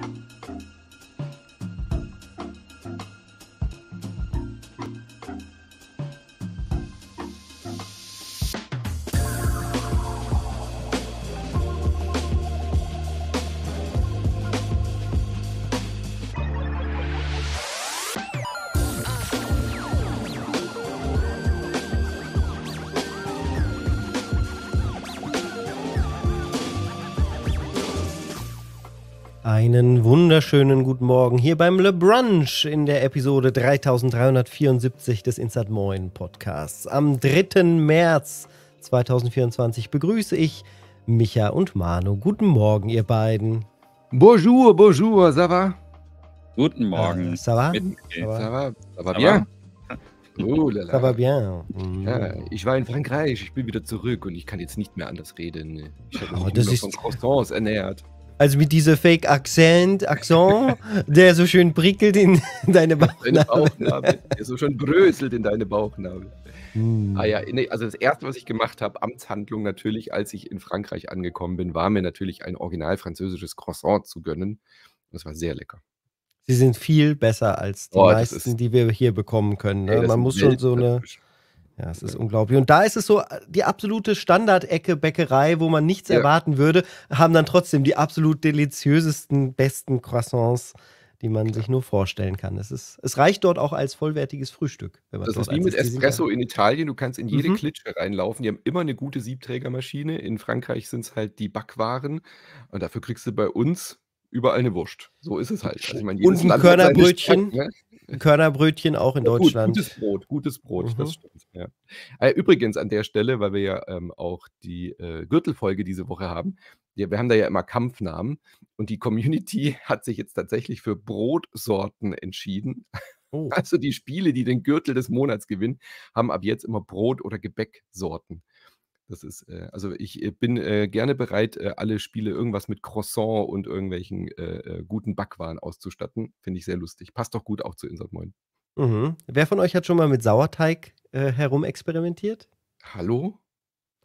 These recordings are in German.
thank you Einen wunderschönen guten Morgen hier beim Le Brunch in der Episode 3374 des Insert Moin Podcasts. Am 3. März 2024 begrüße ich Micha und Manu. Guten Morgen, ihr beiden. Bonjour, bonjour, ça va? Guten Morgen. Äh, ça va? Ça va? Ça va? Ça va bien? Oh, lala. Ça va bien. Mm. Ja, ich war in Frankreich, ich bin wieder zurück und ich kann jetzt nicht mehr anders reden. Ich habe mich oh, das ist... von Croissants ernährt. Also mit diesem Fake Accent, Akzent, der so schön prickelt in deine Bauchnabel. Deine Bauchnabel. Der so schön bröselt in deine Bauchnabel. Hm. Ah ja, also das erste, was ich gemacht habe, Amtshandlung natürlich, als ich in Frankreich angekommen bin, war mir natürlich ein original französisches Croissant zu gönnen. Das war sehr lecker. Sie sind viel besser als die oh, meisten, die wir hier bekommen können. Ne? Ey, Man muss schon so eine. Typisch ja, es ist unglaublich. Und da ist es so, die absolute Standardecke Bäckerei, wo man nichts ja. erwarten würde, haben dann trotzdem die absolut deliziösesten, besten Croissants, die man sich nur vorstellen kann. Es, ist, es reicht dort auch als vollwertiges Frühstück. das ist wie mit Espresso in Italien. Du kannst in jede mhm. Klitsche reinlaufen. Die haben immer eine gute Siebträgermaschine. In Frankreich sind es halt die Backwaren. Und dafür kriegst du bei uns überall eine Wurst. So ist es halt. Also ich meine, Und ein Körnerbrötchen. Stadt, ne? Körnerbrötchen auch in Deutschland. Gut, gutes Brot, gutes Brot, mhm. das stimmt. Ja. Äh, übrigens an der Stelle, weil wir ja ähm, auch die äh, Gürtelfolge diese Woche haben, wir, wir haben da ja immer Kampfnamen und die Community hat sich jetzt tatsächlich für Brotsorten entschieden. Oh. Also die Spiele, die den Gürtel des Monats gewinnen, haben ab jetzt immer Brot- oder Gebäcksorten. Das ist, äh, also ich äh, bin äh, gerne bereit, äh, alle Spiele irgendwas mit Croissant und irgendwelchen äh, äh, guten Backwaren auszustatten. Finde ich sehr lustig. Passt doch gut auch zu Insert Moin. Mhm. Wer von euch hat schon mal mit Sauerteig herumexperimentiert? Hallo?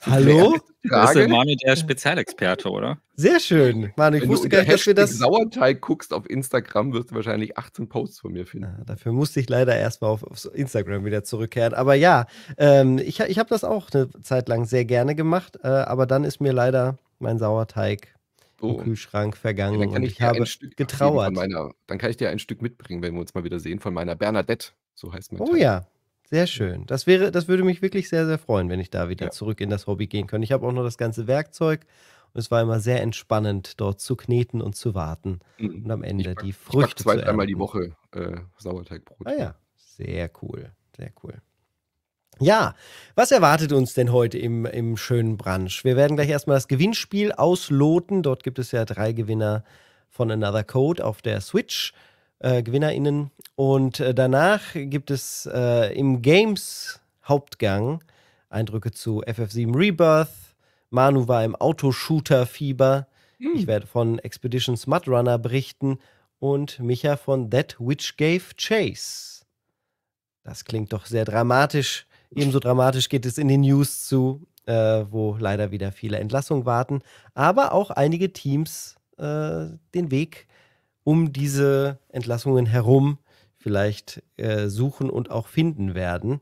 Hallo? Das ist Manu der Spezialexperte, oder? Sehr schön. Manu, ich Wenn wusste gar nicht, dass wir das. Wenn du Sauerteig guckst auf Instagram, wirst du wahrscheinlich 18 Posts von mir finden. Ja, ah, dafür musste ich leider erstmal auf, auf, Instagram wieder zurückkehren. Aber ja, ähm, ich, ich habe das auch eine Zeit lang sehr gerne gemacht, äh, aber dann ist mir leider mein Sauerteig im Kühlschrank vergangen ja, und ich habe getrauert. Meiner, dann kann ich dir ein Stück mitbringen, wenn wir uns mal wieder sehen, von meiner Bernadette, so heißt mein Oh Teil. ja, sehr schön. Das wäre, das würde mich wirklich sehr, sehr freuen, wenn ich da wieder ja. zurück in das Hobby gehen könnte. Ich habe auch noch das ganze Werkzeug und es war immer sehr entspannend, dort zu kneten und zu warten mhm. und am Ende ich back, die Früchte. Ich zwei, zu einmal die Woche äh, Sauerteigbrot. Ah ja, sehr cool, sehr cool. Ja, was erwartet uns denn heute im, im schönen Brunch? Wir werden gleich erstmal das Gewinnspiel ausloten. Dort gibt es ja drei Gewinner von Another Code auf der Switch. Äh, GewinnerInnen. Und äh, danach gibt es äh, im Games-Hauptgang Eindrücke zu FF7 Rebirth. Manu war im Autoshooter-Fieber. Mhm. Ich werde von Expeditions Mudrunner berichten. Und Micha von That Which Gave Chase. Das klingt doch sehr dramatisch. Ebenso dramatisch geht es in den News zu, äh, wo leider wieder viele Entlassungen warten, aber auch einige Teams äh, den Weg um diese Entlassungen herum vielleicht äh, suchen und auch finden werden.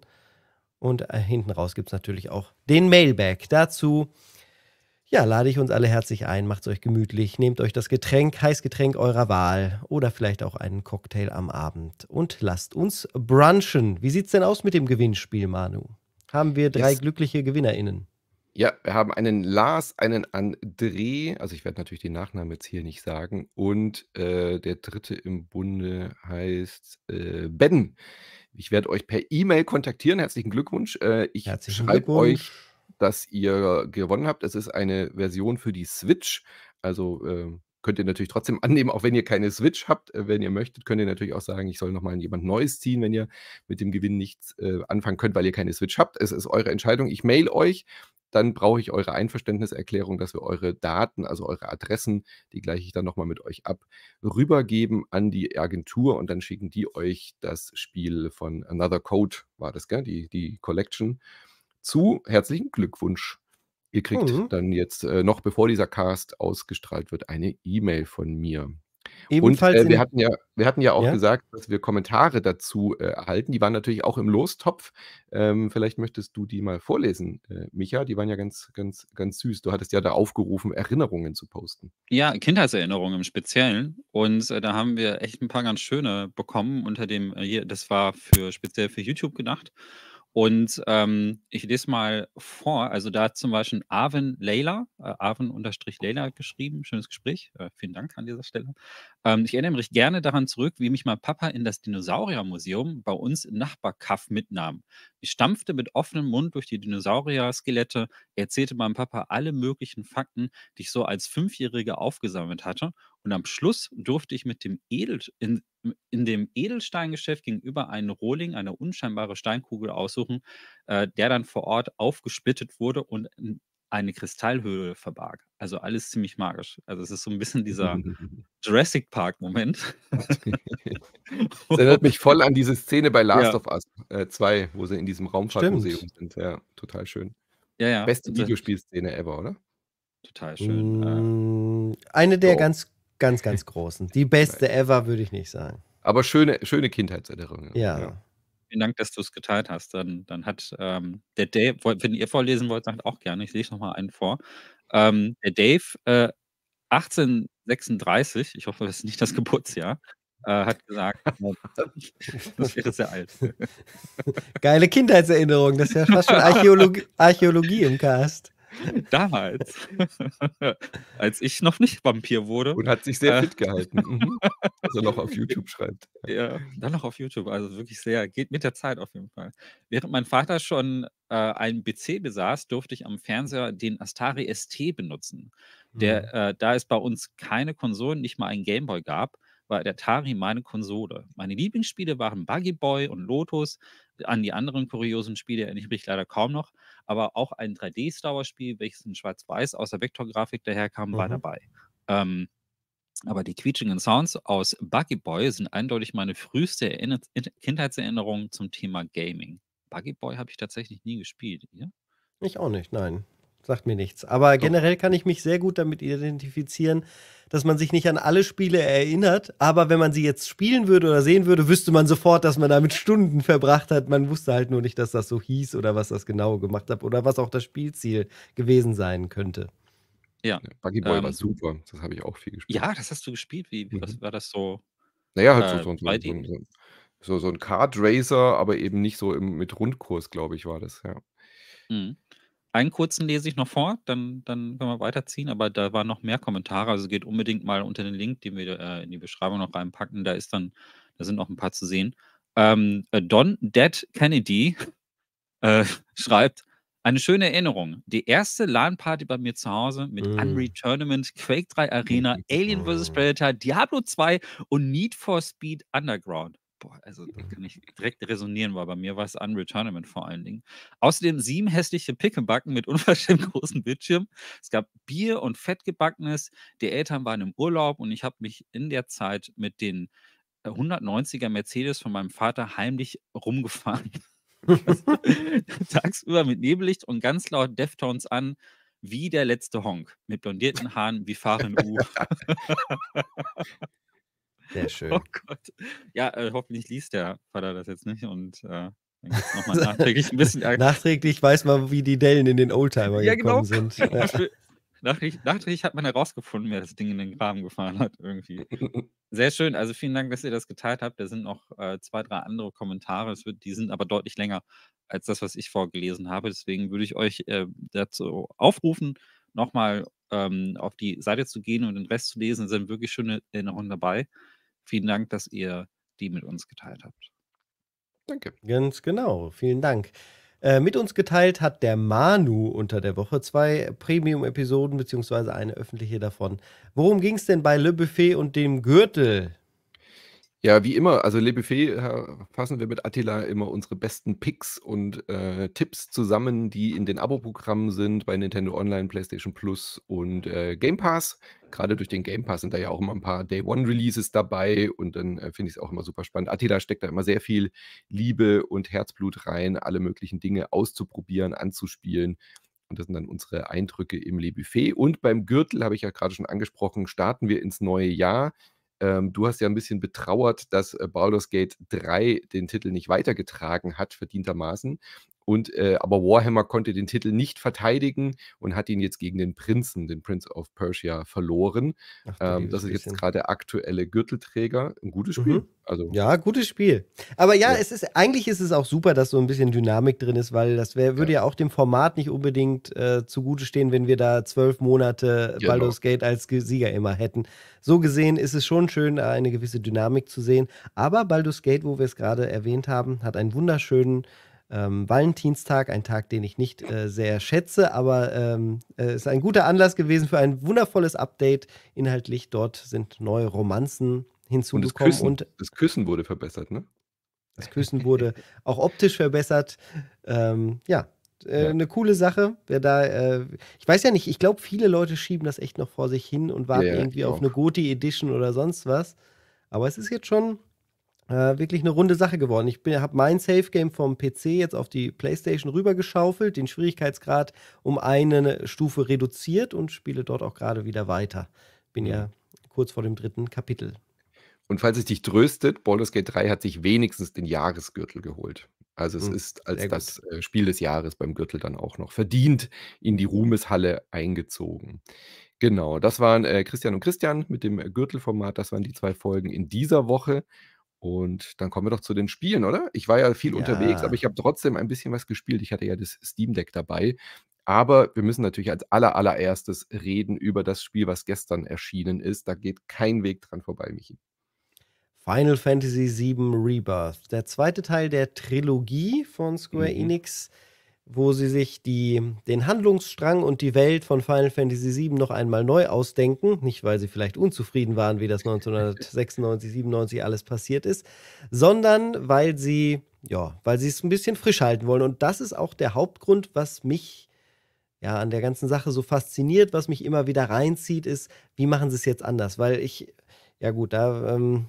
Und äh, hinten raus gibt es natürlich auch den Mailback. Dazu ja, lade ich uns alle herzlich ein. macht es euch gemütlich. Nehmt euch das Getränk, Heißgetränk eurer Wahl oder vielleicht auch einen Cocktail am Abend und lasst uns brunchen. Wie sieht es denn aus mit dem Gewinnspiel, Manu? Haben wir drei yes. glückliche GewinnerInnen? Ja, wir haben einen Lars, einen André, also ich werde natürlich den Nachnamen jetzt hier nicht sagen, und äh, der dritte im Bunde heißt äh, Ben. Ich werde euch per E-Mail kontaktieren. Herzlichen Glückwunsch. Äh, ich schreibe euch, dass ihr gewonnen habt. Es ist eine Version für die Switch. Also ähm, könnt ihr natürlich trotzdem annehmen, auch wenn ihr keine Switch habt. Äh, wenn ihr möchtet, könnt ihr natürlich auch sagen, ich soll nochmal jemand Neues ziehen, wenn ihr mit dem Gewinn nichts äh, anfangen könnt, weil ihr keine Switch habt. Es ist eure Entscheidung. Ich mail euch dann brauche ich eure Einverständniserklärung, dass wir eure Daten, also eure Adressen, die gleiche ich dann nochmal mit euch ab, rübergeben an die Agentur und dann schicken die euch das Spiel von Another Code, war das, gell? Die, die Collection zu. Herzlichen Glückwunsch. Ihr kriegt mhm. dann jetzt äh, noch, bevor dieser Cast ausgestrahlt wird, eine E-Mail von mir. Ebenfalls und äh, wir, hatten ja, wir hatten ja auch ja? gesagt, dass wir Kommentare dazu äh, erhalten. Die waren natürlich auch im Lostopf. Ähm, vielleicht möchtest du die mal vorlesen, äh, Micha. Die waren ja ganz, ganz, ganz süß. Du hattest ja da aufgerufen, Erinnerungen zu posten. Ja, Kindheitserinnerungen im Speziellen. Und äh, da haben wir echt ein paar ganz schöne bekommen unter dem, äh, das war für speziell für YouTube gedacht. Und ähm, ich lese mal vor, also da hat zum Beispiel Arvin Leila, äh, Arvin-Leila geschrieben, schönes Gespräch, äh, vielen Dank an dieser Stelle. Ähm, ich erinnere mich gerne daran zurück, wie mich mein Papa in das Dinosauriermuseum bei uns im Nachbarkaff mitnahm. Ich stampfte mit offenem Mund durch die Dinosaurier-Skelette, erzählte meinem Papa alle möglichen Fakten, die ich so als Fünfjährige aufgesammelt hatte und am Schluss durfte ich mit dem Edel in, in dem Edelsteingeschäft gegenüber einen Rohling, eine unscheinbare Steinkugel aussuchen, äh, der dann vor Ort aufgespittet wurde und eine Kristallhöhle verbarg. Also alles ziemlich magisch. Also es ist so ein bisschen dieser Jurassic Park-Moment. das erinnert mich voll an diese Szene bei Last ja. of Us 2, äh, wo sie in diesem Raumfahrtmuseum sind. Ja, total schön. Ja, ja. Beste Videospielszene ever, oder? Total schön. Hm, eine der so. ganz Ganz, ganz großen. Die beste ever, würde ich nicht sagen. Aber schöne, schöne Kindheitserinnerungen. Ja. ja. Vielen Dank, dass du es geteilt hast. Dann, dann hat ähm, der Dave, wenn ihr vorlesen wollt, sagt auch gerne, ich lese nochmal einen vor. Ähm, der Dave, äh, 1836, ich hoffe, das ist nicht das Geburtsjahr, äh, hat gesagt, äh, das wäre sehr alt. Geile Kindheitserinnerung, das ist ja fast schon Archäologie, Archäologie im Cast. Damals, als ich noch nicht Vampir wurde. Und hat sich sehr äh, fit gehalten, mhm. also noch auf YouTube schreibt. Ja, dann noch auf YouTube, also wirklich sehr, geht mit der Zeit auf jeden Fall. Während mein Vater schon äh, einen PC besaß, durfte ich am Fernseher den Astari ST benutzen. Der, mhm. äh, da es bei uns keine Konsolen, nicht mal einen Gameboy gab, war der Atari meine Konsole. Meine Lieblingsspiele waren Buggy Boy und Lotus. An die anderen kuriosen Spiele erinnere ich mich leider kaum noch. Aber auch ein 3D-Star spiel welches in Schwarz-Weiß aus der Vektorgrafik daherkam, mhm. war dabei. Ähm, aber die quietschenden Sounds aus Buggy Boy sind eindeutig meine früheste Erinner Kindheitserinnerung zum Thema Gaming. Buggy Boy habe ich tatsächlich nie gespielt. Ihr? Ich auch nicht, nein sagt mir nichts. Aber generell kann ich mich sehr gut damit identifizieren, dass man sich nicht an alle Spiele erinnert, aber wenn man sie jetzt spielen würde oder sehen würde, wüsste man sofort, dass man damit Stunden verbracht hat. Man wusste halt nur nicht, dass das so hieß oder was das genau gemacht hat oder was auch das Spielziel gewesen sein könnte. Ja. Buggy Boy ähm, war super, das habe ich auch viel gespielt. Ja, das hast du gespielt. Wie, wie was mhm. war das so? Naja, halt äh, so, so, so, so, so ein Kart Racer, aber eben nicht so im, mit Rundkurs, glaube ich, war das, ja. Mhm einen kurzen lese ich noch vor, dann, dann können wir weiterziehen, aber da waren noch mehr Kommentare, also geht unbedingt mal unter den Link, den wir äh, in die Beschreibung noch reinpacken, da ist dann, da sind noch ein paar zu sehen. Ähm, äh, Don Dead Kennedy äh, schreibt, eine schöne Erinnerung. Die erste LAN-Party bei mir zu Hause mit mm. Unreal Tournament, Quake 3 Arena, Alien vs. Predator, Diablo 2 und Need for Speed Underground boah, also da kann ich direkt resonieren, weil bei mir war es Unreal Tournament vor allen Dingen. Außerdem sieben hässliche Pickebacken mit unverschämt großen Bildschirm. Es gab Bier und Fettgebackenes. Die Eltern waren im Urlaub und ich habe mich in der Zeit mit den 190er äh, Mercedes von meinem Vater heimlich rumgefahren. Also, tagsüber mit Nebellicht und ganz laut Deftones an wie der letzte Honk mit blondierten Haaren wie Fahren U. Sehr oh schön. Oh Gott. Ja, äh, hoffentlich liest der Vater das jetzt nicht und äh, nochmal nachträglich ein bisschen Ärger. Nachträglich weiß man, wie die Dellen in den Oldtimer ja, genau. gekommen genau. sind. Ja. Nachträglich, nachträglich hat man herausgefunden, wer das Ding in den Graben gefahren hat, irgendwie. Sehr schön. Also vielen Dank, dass ihr das geteilt habt. Da sind noch äh, zwei, drei andere Kommentare. Es wird, die sind aber deutlich länger als das, was ich vorgelesen habe. Deswegen würde ich euch äh, dazu aufrufen, nochmal ähm, auf die Seite zu gehen und den Rest zu lesen. Da sind wirklich schöne Erinnerungen dabei. Vielen Dank, dass ihr die mit uns geteilt habt. Danke. Ganz genau. Vielen Dank. Äh, mit uns geteilt hat der Manu unter der Woche zwei Premium-Episoden beziehungsweise eine öffentliche davon. Worum ging es denn bei Le Buffet und dem Gürtel? Ja, wie immer, also Lebuffet äh, fassen wir mit Attila immer unsere besten Picks und äh, Tipps zusammen, die in den Abo-Programmen sind bei Nintendo Online, PlayStation Plus und äh, Game Pass. Gerade durch den Game Pass sind da ja auch immer ein paar Day-One-Releases dabei und dann äh, finde ich es auch immer super spannend. Attila steckt da immer sehr viel Liebe und Herzblut rein, alle möglichen Dinge auszuprobieren, anzuspielen. Und das sind dann unsere Eindrücke im Le Buffet. Und beim Gürtel habe ich ja gerade schon angesprochen, starten wir ins neue Jahr ähm, du hast ja ein bisschen betrauert, dass äh, Baldur's Gate 3 den Titel nicht weitergetragen hat, verdientermaßen. Und äh, aber Warhammer konnte den Titel nicht verteidigen und hat ihn jetzt gegen den Prinzen, den Prince of Persia, verloren. Ach, ähm, das ist jetzt gerade der aktuelle Gürtelträger. Ein gutes mhm. Spiel. Mhm. Also, ja, gutes Spiel. Aber ja, ja, es ist eigentlich ist es auch super, dass so ein bisschen Dynamik drin ist, weil das wär, würde ja. ja auch dem Format nicht unbedingt äh, zugute stehen, wenn wir da zwölf Monate genau. Baldur's Gate als Sieger immer hätten. So gesehen ist es schon schön, eine gewisse Dynamik zu sehen. Aber Baldur's Gate, wo wir es gerade erwähnt haben, hat einen wunderschönen ähm, Valentinstag, ein Tag, den ich nicht äh, sehr schätze, aber ähm, äh, ist ein guter Anlass gewesen für ein wundervolles Update. Inhaltlich dort sind neue Romanzen hinzugekommen. Und das Küssen, und das Küssen wurde verbessert, ne? Das Küssen wurde auch optisch verbessert. Ähm, ja, äh, ja. eine coole Sache. Wer da, äh, ich weiß ja nicht, ich glaube, viele Leute schieben das echt noch vor sich hin und warten ja, ja, irgendwie auf eine Goti Edition oder sonst was. Aber es ist jetzt schon äh, wirklich eine runde Sache geworden. Ich habe mein Safe Game vom PC jetzt auf die PlayStation rübergeschaufelt, den Schwierigkeitsgrad um eine Stufe reduziert und spiele dort auch gerade wieder weiter. Bin ja kurz vor dem dritten Kapitel. Und falls es dich tröstet, Baldur's Gate 3 hat sich wenigstens den Jahresgürtel geholt. Also es hm, ist als das äh, Spiel des Jahres beim Gürtel dann auch noch verdient in die Ruhmeshalle eingezogen. Genau, das waren äh, Christian und Christian mit dem Gürtelformat. Das waren die zwei Folgen in dieser Woche. Und dann kommen wir doch zu den Spielen, oder? Ich war ja viel ja. unterwegs, aber ich habe trotzdem ein bisschen was gespielt. Ich hatte ja das Steam Deck dabei. Aber wir müssen natürlich als aller, allererstes reden über das Spiel, was gestern erschienen ist. Da geht kein Weg dran vorbei, Michi. Final Fantasy VII Rebirth, der zweite Teil der Trilogie von Square mhm. Enix wo sie sich die, den Handlungsstrang und die Welt von Final Fantasy VII noch einmal neu ausdenken. Nicht, weil sie vielleicht unzufrieden waren, wie das 1996, 97 alles passiert ist, sondern weil sie, ja, weil sie es ein bisschen frisch halten wollen. Und das ist auch der Hauptgrund, was mich ja an der ganzen Sache so fasziniert, was mich immer wieder reinzieht, ist, wie machen sie es jetzt anders? Weil ich, ja gut, da ähm,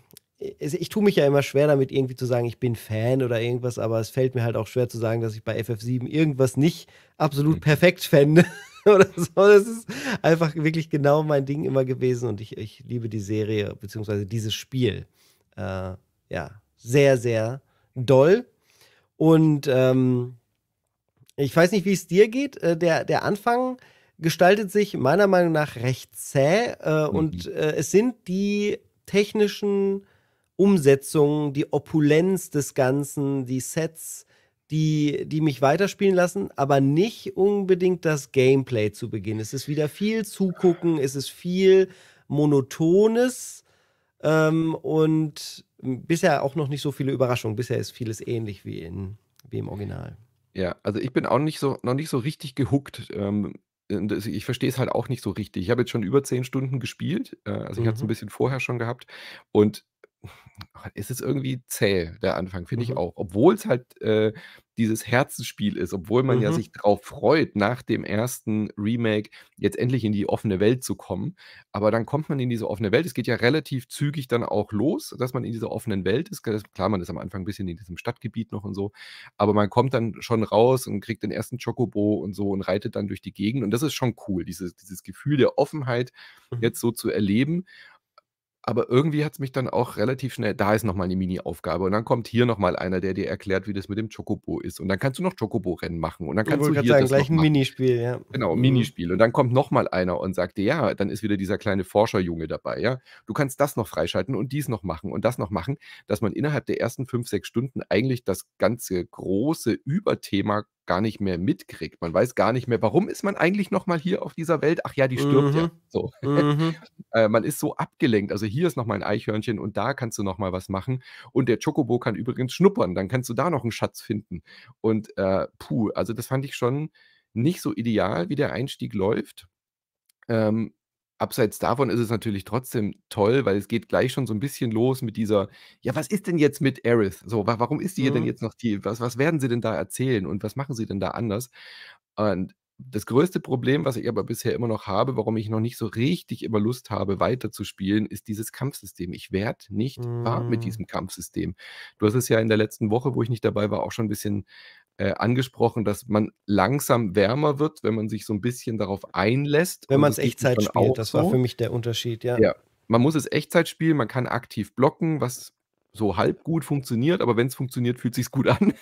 ich tue mich ja immer schwer damit, irgendwie zu sagen, ich bin Fan oder irgendwas, aber es fällt mir halt auch schwer zu sagen, dass ich bei FF7 irgendwas nicht absolut mhm. perfekt fände. oder so. Das ist einfach wirklich genau mein Ding immer gewesen und ich, ich liebe die Serie, beziehungsweise dieses Spiel. Äh, ja, sehr, sehr doll. Und ähm, ich weiß nicht, wie es dir geht. Äh, der, der Anfang gestaltet sich meiner Meinung nach recht zäh äh, mhm. und äh, es sind die technischen Umsetzung, die Opulenz des Ganzen, die Sets, die, die mich weiterspielen lassen, aber nicht unbedingt das Gameplay zu Beginn. Es ist wieder viel Zugucken, es ist viel Monotones ähm, und bisher auch noch nicht so viele Überraschungen. Bisher ist vieles ähnlich wie, in, wie im Original. Ja, also ich bin auch nicht so, noch nicht so richtig gehuckt. Ähm, ich verstehe es halt auch nicht so richtig. Ich habe jetzt schon über zehn Stunden gespielt. Äh, also mhm. ich habe es ein mhm. bisschen vorher schon gehabt. Und es ist irgendwie zäh, der Anfang, finde mhm. ich auch. Obwohl es halt äh, dieses Herzensspiel ist, obwohl man mhm. ja sich darauf freut, nach dem ersten Remake jetzt endlich in die offene Welt zu kommen. Aber dann kommt man in diese offene Welt. Es geht ja relativ zügig dann auch los, dass man in dieser offenen Welt ist. Klar, man ist am Anfang ein bisschen in diesem Stadtgebiet noch und so. Aber man kommt dann schon raus und kriegt den ersten Chocobo und so und reitet dann durch die Gegend. Und das ist schon cool, dieses, dieses Gefühl der Offenheit mhm. jetzt so zu erleben aber irgendwie hat es mich dann auch relativ schnell, da ist nochmal eine Mini-Aufgabe und dann kommt hier nochmal einer, der dir erklärt, wie das mit dem Chocobo ist und dann kannst du noch Chocobo-Rennen machen und dann kannst du hier sagen, das gleich ein Minispiel, ja. Genau, ein mhm. Minispiel und dann kommt nochmal einer und sagt dir, ja, dann ist wieder dieser kleine Forscherjunge dabei, ja, du kannst das noch freischalten und dies noch machen und das noch machen, dass man innerhalb der ersten fünf, sechs Stunden eigentlich das ganze große Überthema gar nicht mehr mitkriegt. Man weiß gar nicht mehr, warum ist man eigentlich nochmal hier auf dieser Welt? Ach ja, die stirbt mhm. ja. So. Mhm. äh, man ist so abgelenkt. Also hier ist nochmal ein Eichhörnchen und da kannst du nochmal was machen. Und der Chocobo kann übrigens schnuppern. Dann kannst du da noch einen Schatz finden. Und äh, puh, also das fand ich schon nicht so ideal, wie der Einstieg läuft. Ähm, abseits davon ist es natürlich trotzdem toll, weil es geht gleich schon so ein bisschen los mit dieser, ja, was ist denn jetzt mit Aerith? So, wa warum ist die mhm. hier denn mhm. jetzt noch die? Was, was werden sie denn da erzählen und was machen sie denn da anders? Und das größte Problem, was ich aber bisher immer noch habe, warum ich noch nicht so richtig immer Lust habe, weiterzuspielen, ist dieses Kampfsystem. Ich werde nicht mm. warm mit mhm. diesem Kampfsystem. Du hast es ja in der letzten Woche, wo ich nicht dabei war, auch schon ein bisschen äh, angesprochen, dass man langsam wärmer wird, wenn man sich so ein bisschen darauf einlässt. Wenn man es Echtzeit spielt, das war so. für mich der Unterschied, ja. ja. Man muss es Echtzeit spielen, man kann aktiv blocken, was so halb gut funktioniert, aber wenn es funktioniert, fühlt sich gut an.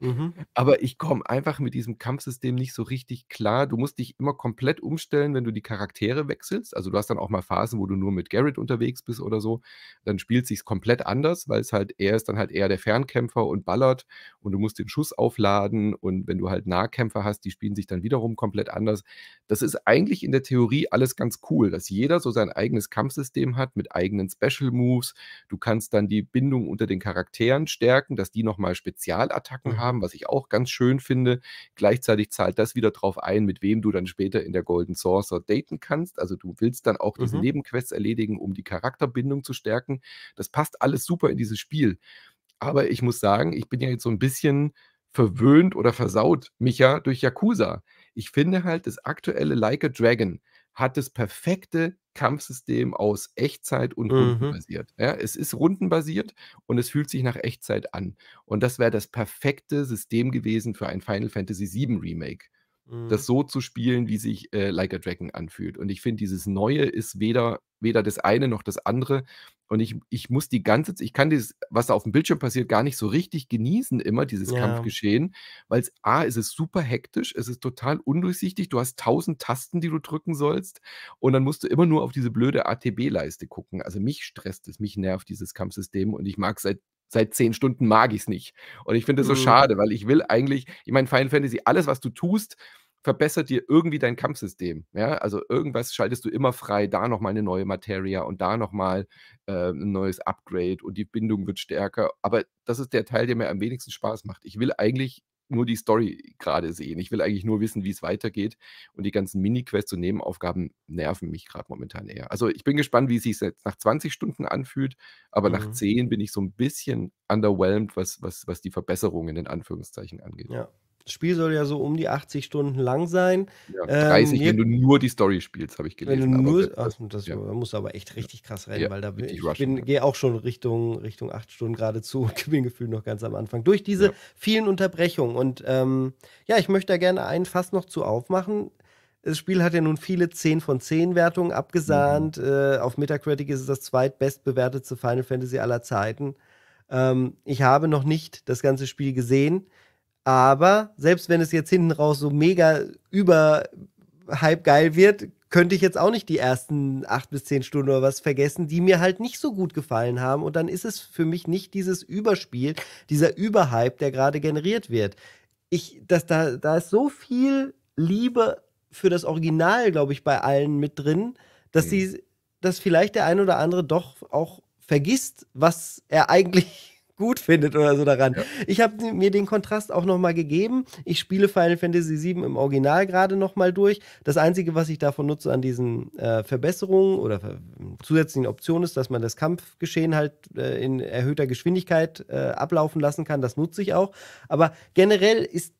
mhm. Aber ich komme einfach mit diesem Kampfsystem nicht so richtig klar. Du musst dich immer komplett umstellen, wenn du die Charaktere wechselst. Also du hast dann auch mal Phasen, wo du nur mit Garrett unterwegs bist oder so. Dann spielt sich komplett anders, weil es halt er ist dann halt eher der Fernkämpfer und ballert und du musst den Schuss aufladen und wenn du halt Nahkämpfer hast, die spielen sich dann wiederum komplett anders. Das ist eigentlich in der Theorie alles ganz cool, dass jeder so sein eigenes Kampfsystem hat mit eigenen Special Moves. Du kannst dann die Bindung Bindung unter den Charakteren stärken, dass die nochmal Spezialattacken mhm. haben, was ich auch ganz schön finde. Gleichzeitig zahlt das wieder drauf ein, mit wem du dann später in der Golden Saucer daten kannst. Also du willst dann auch diese mhm. Nebenquests erledigen, um die Charakterbindung zu stärken. Das passt alles super in dieses Spiel. Aber ich muss sagen, ich bin ja jetzt so ein bisschen verwöhnt oder versaut mich ja durch Yakuza. Ich finde halt das aktuelle Like a Dragon hat das perfekte Kampfsystem aus Echtzeit und mhm. rundenbasiert. Ja, es ist rundenbasiert und es fühlt sich nach Echtzeit an. Und das wäre das perfekte System gewesen für ein Final Fantasy VII Remake. Das mhm. so zu spielen, wie sich äh, Like a Dragon anfühlt. Und ich finde, dieses Neue ist weder, weder das eine noch das andere. Und ich, ich muss die ganze Zeit, ich kann dieses, was da auf dem Bildschirm passiert, gar nicht so richtig genießen, immer dieses ja. Kampfgeschehen, weil es A, ist es super hektisch, es ist total undurchsichtig, du hast tausend Tasten, die du drücken sollst und dann musst du immer nur auf diese blöde ATB-Leiste gucken. Also mich stresst es, mich nervt dieses Kampfsystem und ich mag seit seit zehn Stunden mag ich es nicht. Und ich finde es so mhm. schade, weil ich will eigentlich, ich meine, Final Fantasy, alles, was du tust, verbessert dir irgendwie dein Kampfsystem. Ja? Also irgendwas schaltest du immer frei, da nochmal eine neue Materia und da nochmal äh, ein neues Upgrade und die Bindung wird stärker. Aber das ist der Teil, der mir am wenigsten Spaß macht. Ich will eigentlich nur die Story gerade sehen. Ich will eigentlich nur wissen, wie es weitergeht. Und die ganzen Mini-Quests und Nebenaufgaben nerven mich gerade momentan eher. Also ich bin gespannt, wie es sich jetzt nach 20 Stunden anfühlt, aber mhm. nach 10 bin ich so ein bisschen underwhelmed, was, was, was die Verbesserungen in Anführungszeichen angeht. Ja, das Spiel soll ja so um die 80 Stunden lang sein. Ja, 30, ähm, wenn du nur die Story spielst, habe ich gelesen. Wenn du nur, ach, das, ja. da musst du aber echt richtig krass rennen, ja, weil da bin ich bin, gehe auch schon Richtung, Richtung 8 Stunden geradezu und bin gefühlt noch ganz am Anfang. Durch diese vielen Unterbrechungen. Und ähm, ja, ich möchte da gerne einen Fass noch zu aufmachen. Das Spiel hat ja nun viele 10 von 10 Wertungen abgesahnt. Mhm. Äh, auf Metacritic ist es das zweitbestbewertetste Final Fantasy aller Zeiten. Ähm, ich habe noch nicht das ganze Spiel gesehen. Aber selbst wenn es jetzt hinten raus so mega überhype geil wird, könnte ich jetzt auch nicht die ersten acht bis zehn Stunden oder was vergessen, die mir halt nicht so gut gefallen haben. Und dann ist es für mich nicht dieses Überspiel, dieser Überhype, der gerade generiert wird. Ich, das, da, da ist so viel Liebe für das Original, glaube ich, bei allen mit drin, dass mhm. die, dass vielleicht der ein oder andere doch auch vergisst, was er eigentlich gut findet oder so daran. Ja. Ich habe mir den Kontrast auch nochmal gegeben. Ich spiele Final Fantasy VII im Original gerade nochmal durch. Das Einzige, was ich davon nutze an diesen äh, Verbesserungen oder ver zusätzlichen Optionen ist, dass man das Kampfgeschehen halt äh, in erhöhter Geschwindigkeit äh, ablaufen lassen kann. Das nutze ich auch. Aber generell ist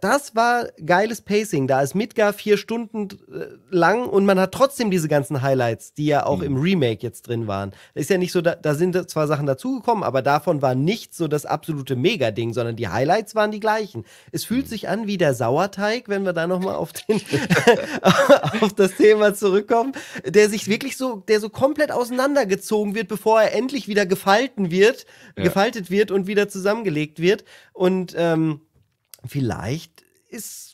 das war geiles Pacing. Da ist Midgar vier Stunden äh, lang und man hat trotzdem diese ganzen Highlights, die ja auch mhm. im Remake jetzt drin waren. Ist ja nicht so, da, da sind zwar Sachen dazugekommen, aber davon war nicht so das absolute Mega-Ding, sondern die Highlights waren die gleichen. Es fühlt mhm. sich an wie der Sauerteig, wenn wir da nochmal auf, auf das Thema zurückkommen, der sich wirklich so, der so komplett auseinandergezogen wird, bevor er endlich wieder gefalten wird, ja. gefaltet wird und wieder zusammengelegt wird. Und ähm, vielleicht ist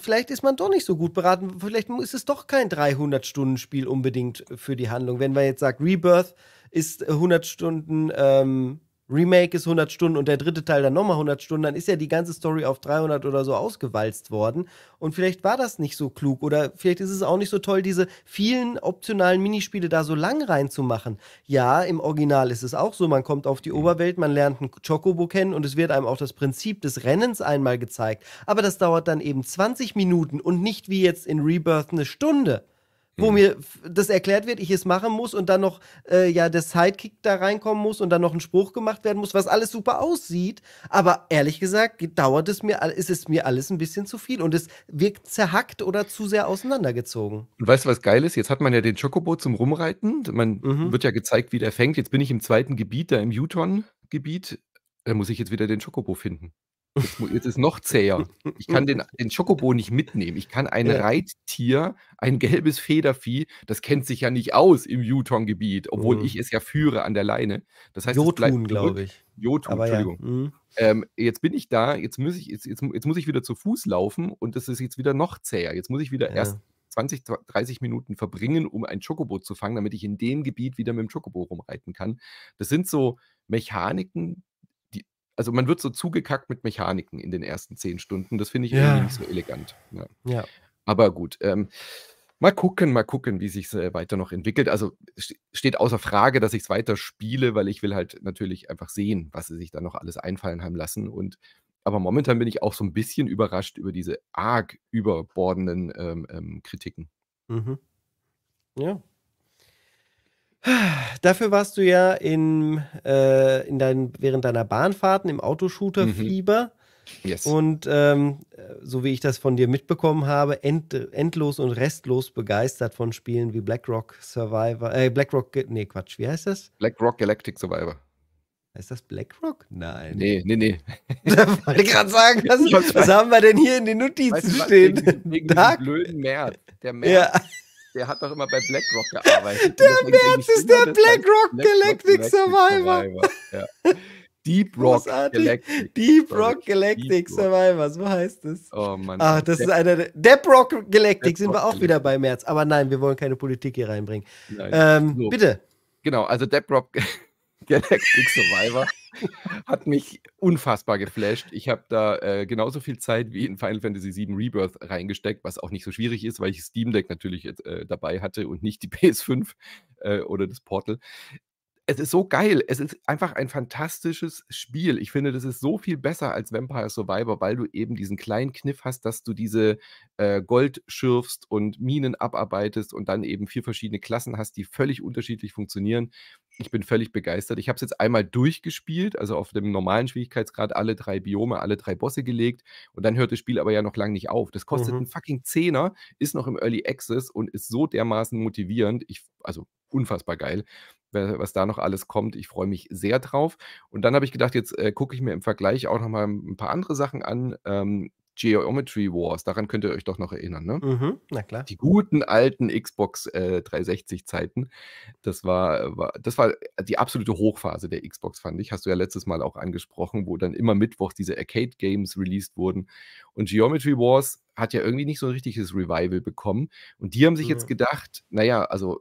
vielleicht ist man doch nicht so gut beraten. Vielleicht ist es doch kein 300-Stunden-Spiel unbedingt für die Handlung. Wenn man jetzt sagt, Rebirth ist 100 Stunden ähm, Remake ist 100 Stunden und der dritte Teil dann nochmal 100 Stunden, dann ist ja die ganze Story auf 300 oder so ausgewalzt worden. Und vielleicht war das nicht so klug oder vielleicht ist es auch nicht so toll, diese vielen optionalen Minispiele da so lang reinzumachen. Ja, im Original ist es auch so, man kommt auf die Oberwelt, man lernt einen Chocobo kennen und es wird einem auch das Prinzip des Rennens einmal gezeigt. Aber das dauert dann eben 20 Minuten und nicht wie jetzt in Rebirth eine Stunde wo mhm. mir das erklärt wird, ich es machen muss und dann noch äh, ja der Sidekick da reinkommen muss und dann noch ein Spruch gemacht werden muss, was alles super aussieht. Aber ehrlich gesagt dauert es mir, ist es mir alles ein bisschen zu viel und es wirkt zerhackt oder zu sehr auseinandergezogen. Und weißt du, was geil ist? Jetzt hat man ja den Chocobo zum Rumreiten. Man mhm. wird ja gezeigt, wie der fängt. Jetzt bin ich im zweiten Gebiet, da im Yuton-Gebiet. Da muss ich jetzt wieder den Chocobo finden. Jetzt, jetzt ist noch zäher. Ich kann den, den Schokobo nicht mitnehmen. Ich kann ein ja. Reittier, ein gelbes Federvieh, das kennt sich ja nicht aus im Yutong-Gebiet, obwohl mhm. ich es ja führe an der Leine. Das heißt, Jotun, glaube ich. Jotun, Aber Entschuldigung. Ja. Mhm. Ähm, jetzt bin ich da, jetzt muss ich, jetzt, jetzt, jetzt, muss ich wieder zu Fuß laufen und das ist jetzt wieder noch zäher. Jetzt muss ich wieder ja. erst 20, 30 Minuten verbringen, um ein Chocobo zu fangen, damit ich in dem Gebiet wieder mit dem Chocobo rumreiten kann. Das sind so Mechaniken, also man wird so zugekackt mit Mechaniken in den ersten zehn Stunden. Das finde ich ja. irgendwie nicht so elegant. Ja. ja. Aber gut. Ähm, mal gucken, mal gucken, wie sich es äh, weiter noch entwickelt. Also st steht außer Frage, dass ich es weiter spiele, weil ich will halt natürlich einfach sehen, was sie sich da noch alles einfallen haben lassen. Und aber momentan bin ich auch so ein bisschen überrascht über diese arg überbordenden ähm, ähm, Kritiken. Mhm. Ja, Dafür warst du ja in, äh, in dein, während deiner Bahnfahrten im Autoshooter-Fieber. Mhm. Yes. Und ähm, so wie ich das von dir mitbekommen habe, end, endlos und restlos begeistert von Spielen wie BlackRock Survivor, äh, BlackRock, nee, Quatsch, wie heißt das? BlackRock Galactic Survivor. Heißt das BlackRock? Nein. Nee, nee, nee. da wollte ich gerade sagen, was, was, haben wir denn hier in den Notizen weißt du, stehen? Wegen, wegen Dark? blöden März. Der März. Ja der hat doch immer bei BlackRock gearbeitet. Der Merz ist der BlackRock Galactic, Survivor. Deep Rock Galactic. Deep Rock Galactic Survivor, so heißt es. Oh Mann. Ach, das Depp. ist einer der. Deep Rock Galactic Depp sind wir auch Galactic. wieder bei März. Aber nein, wir wollen keine Politik hier reinbringen. Ähm, so. Bitte. Genau, also Deep Rock Galactic Survivor hat mich unfassbar geflasht. Ich habe da äh, genauso viel Zeit wie in Final Fantasy VII Rebirth reingesteckt, was auch nicht so schwierig ist, weil ich Steam Deck natürlich äh, dabei hatte und nicht die PS5 äh, oder das Portal es ist so geil. Es ist einfach ein fantastisches Spiel. Ich finde, das ist so viel besser als Vampire Survivor, weil du eben diesen kleinen Kniff hast, dass du diese äh, Gold schürfst und Minen abarbeitest und dann eben vier verschiedene Klassen hast, die völlig unterschiedlich funktionieren. Ich bin völlig begeistert. Ich habe es jetzt einmal durchgespielt, also auf dem normalen Schwierigkeitsgrad alle drei Biome, alle drei Bosse gelegt und dann hört das Spiel aber ja noch lange nicht auf. Das kostet mhm. einen fucking Zehner, ist noch im Early Access und ist so dermaßen motivierend. Ich, also unfassbar geil was da noch alles kommt. Ich freue mich sehr drauf. Und dann habe ich gedacht, jetzt äh, gucke ich mir im Vergleich auch nochmal ein paar andere Sachen an. Ähm, Geometry Wars, daran könnt ihr euch doch noch erinnern, ne? Mhm, na klar. Die guten alten Xbox äh, 360-Zeiten. Das war, war, das war die absolute Hochphase der Xbox, fand ich. Hast du ja letztes Mal auch angesprochen, wo dann immer Mittwoch diese Arcade-Games released wurden. Und Geometry Wars hat ja irgendwie nicht so ein richtiges Revival bekommen. Und die haben sich mhm. jetzt gedacht, naja, also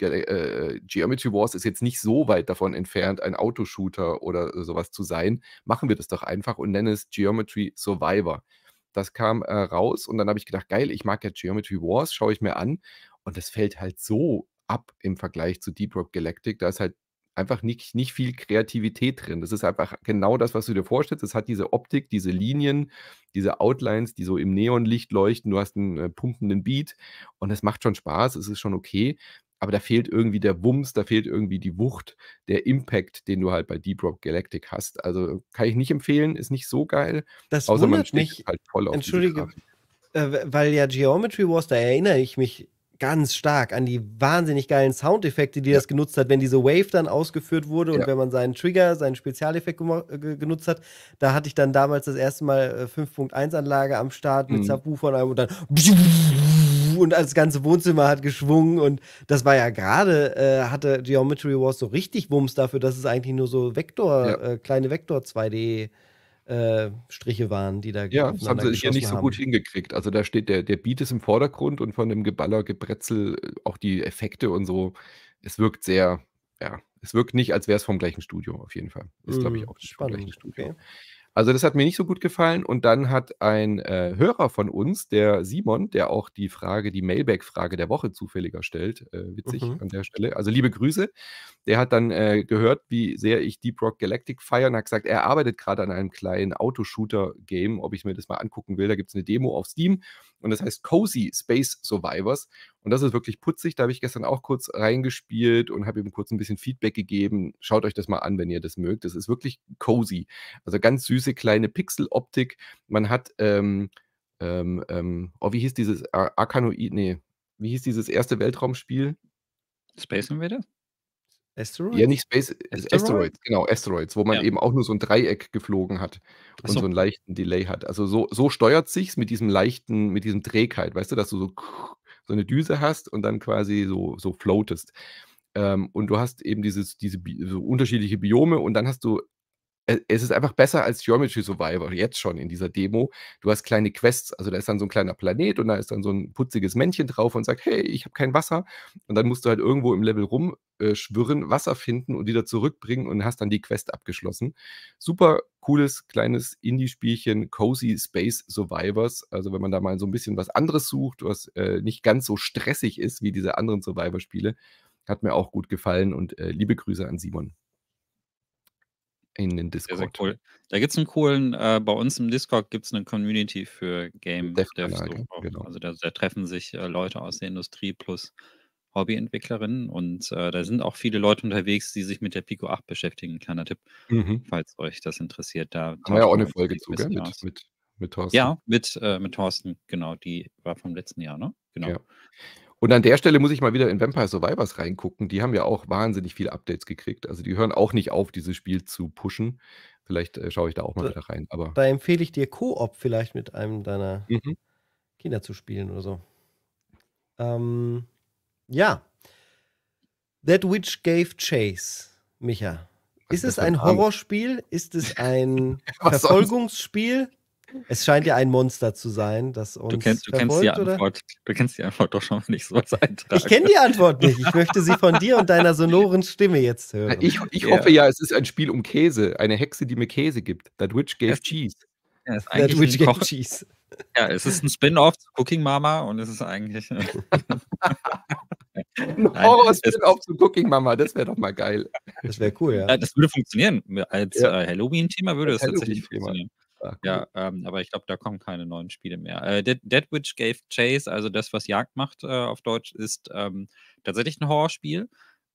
äh, äh, Geometry Wars ist jetzt nicht so weit davon entfernt, ein Autoshooter oder sowas zu sein. Machen wir das doch einfach und nennen es Geometry Survivor. Das kam äh, raus und dann habe ich gedacht, geil, ich mag ja Geometry Wars, schaue ich mir an. Und das fällt halt so ab im Vergleich zu Deep Rock Galactic. Da ist halt einfach nicht, nicht viel Kreativität drin. Das ist einfach genau das, was du dir vorstellst. Es hat diese Optik, diese Linien, diese Outlines, die so im Neonlicht leuchten. Du hast einen äh, pumpenden Beat und es macht schon Spaß, es ist schon okay. Aber da fehlt irgendwie der Wumms, da fehlt irgendwie die Wucht, der Impact, den du halt bei Deep Rock Galactic hast. Also kann ich nicht empfehlen, ist nicht so geil. Das außer man mich. Halt voll auf Entschuldige, äh, weil ja Geometry Wars, da erinnere ich mich ganz stark an die wahnsinnig geilen Soundeffekte, die ja. das genutzt hat, wenn diese Wave dann ausgeführt wurde ja. und wenn man seinen Trigger, seinen Spezialeffekt äh, genutzt hat. Da hatte ich dann damals das erste Mal 5.1-Anlage äh, am Start mit mhm. Subwoofer und und dann und das ganze Wohnzimmer hat geschwungen und das war ja gerade, äh, hatte Geometry Wars so richtig Wumms dafür, dass es eigentlich nur so Vektor, ja. äh, kleine Vektor 2D äh, Striche waren, die da Ja, das haben sie hier nicht so gut hingekriegt. Also da steht der, der Beat ist im Vordergrund und von dem Geballer, Gebretzel, äh, auch die Effekte und so. Es wirkt sehr, ja, es wirkt nicht, als wäre es vom gleichen Studio auf jeden Fall. Ist, mhm. glaube ich, auch das Spannend. vom gleichen Studio. Okay. Also das hat mir nicht so gut gefallen. Und dann hat ein äh, Hörer von uns, der Simon, der auch die Frage, die Mailback-Frage der Woche zufälliger stellt, äh, witzig mhm. an der Stelle. Also liebe Grüße. Der hat dann äh, gehört, wie sehr ich Deep Rock Galactic feiere und hat gesagt, er arbeitet gerade an einem kleinen Autoshooter-Game, ob ich mir das mal angucken will. Da gibt es eine Demo auf Steam und das heißt Cozy Space Survivors. Und das ist wirklich putzig. Da habe ich gestern auch kurz reingespielt und habe ihm kurz ein bisschen Feedback gegeben. Schaut euch das mal an, wenn ihr das mögt. Das ist wirklich cozy. Also ganz süße kleine Pixeloptik. Man hat, ähm, ähm, ähm, oh, wie hieß dieses Arkanoid? Nee, wie hieß dieses erste Weltraumspiel? Space Invaders? Asteroid? Ja, nicht Space, Asteroid? Asteroids, genau, Asteroids, wo man ja. eben auch nur so ein Dreieck geflogen hat und so. einen leichten Delay hat. Also so, so steuert sich mit diesem leichten, mit diesem Trägheit, weißt du, dass du so, so eine Düse hast und dann quasi so, so floatest. Ähm, und du hast eben dieses, diese so unterschiedliche Biome und dann hast du äh, es ist einfach besser als Geometry Survivor, jetzt schon in dieser Demo. Du hast kleine Quests, also da ist dann so ein kleiner Planet und da ist dann so ein putziges Männchen drauf und sagt, hey, ich habe kein Wasser. Und dann musst du halt irgendwo im Level rumschwirren, äh, Wasser finden und wieder zurückbringen und hast dann die Quest abgeschlossen. Super cooles kleines Indie-Spielchen, Cozy Space Survivors. Also wenn man da mal so ein bisschen was anderes sucht, was äh, nicht ganz so stressig ist wie diese anderen Survivor-Spiele, hat mir auch gut gefallen und äh, liebe Grüße an Simon in den Discord. Sehr, sehr cool. Da gibt es einen coolen, äh, bei uns im Discord gibt es eine Community für Game Dev. Dev so. genau. Also da, da treffen sich äh, Leute aus der Industrie plus Hobbyentwicklerinnen und äh, da sind auch viele Leute unterwegs, die sich mit der Pico 8 beschäftigen. Kleiner Tipp, mhm. falls euch das interessiert. Da haben wir ja auch eine Folge zu, gell? Mit, mit, mit Thorsten. Ja, mit, äh, mit Thorsten, genau. Die war vom letzten Jahr, ne? Genau. Ja. Und an der Stelle muss ich mal wieder in Vampire Survivors reingucken. Die haben ja auch wahnsinnig viele Updates gekriegt. Also die hören auch nicht auf, dieses Spiel zu pushen. Vielleicht äh, schaue ich da auch mal da, wieder rein. Aber da empfehle ich dir Koop vielleicht mit einem deiner mhm. Kinder zu spielen oder so. Ähm, ja. That Witch Gave Chase, Micha. Ist es ein Horrorspiel? Ist es ein Verfolgungsspiel? Es scheint ja ein Monster zu sein, das uns. Du, kennst, du verfolgt, kennst die Antwort. Du kennst die Antwort doch schon, wenn ich sowas eintrage. Ich kenne die Antwort nicht. Ich möchte sie von dir und deiner sonoren Stimme jetzt hören. Ich, ich hoffe ja. ja, es ist ein Spiel um Käse. Eine Hexe, die mir Käse gibt. That Witch gave es, cheese. Ja, ist That Witch gave cheese. Ja, es ist ein Spin-off zu Cooking Mama und es ist eigentlich. ein Horror-Spin-off zu Cooking Mama, das wäre doch mal geil. Das wäre cool, ja. Das würde funktionieren. Als ja. Äh, Halloween-Thema würde es tatsächlich funktionieren. Cool. Ja, ähm, aber ich glaube, da kommen keine neuen Spiele mehr. Äh, Dead, Dead, Witch Gave Chase, also das, was Jagd macht äh, auf Deutsch, ist ähm, tatsächlich ein Horrorspiel.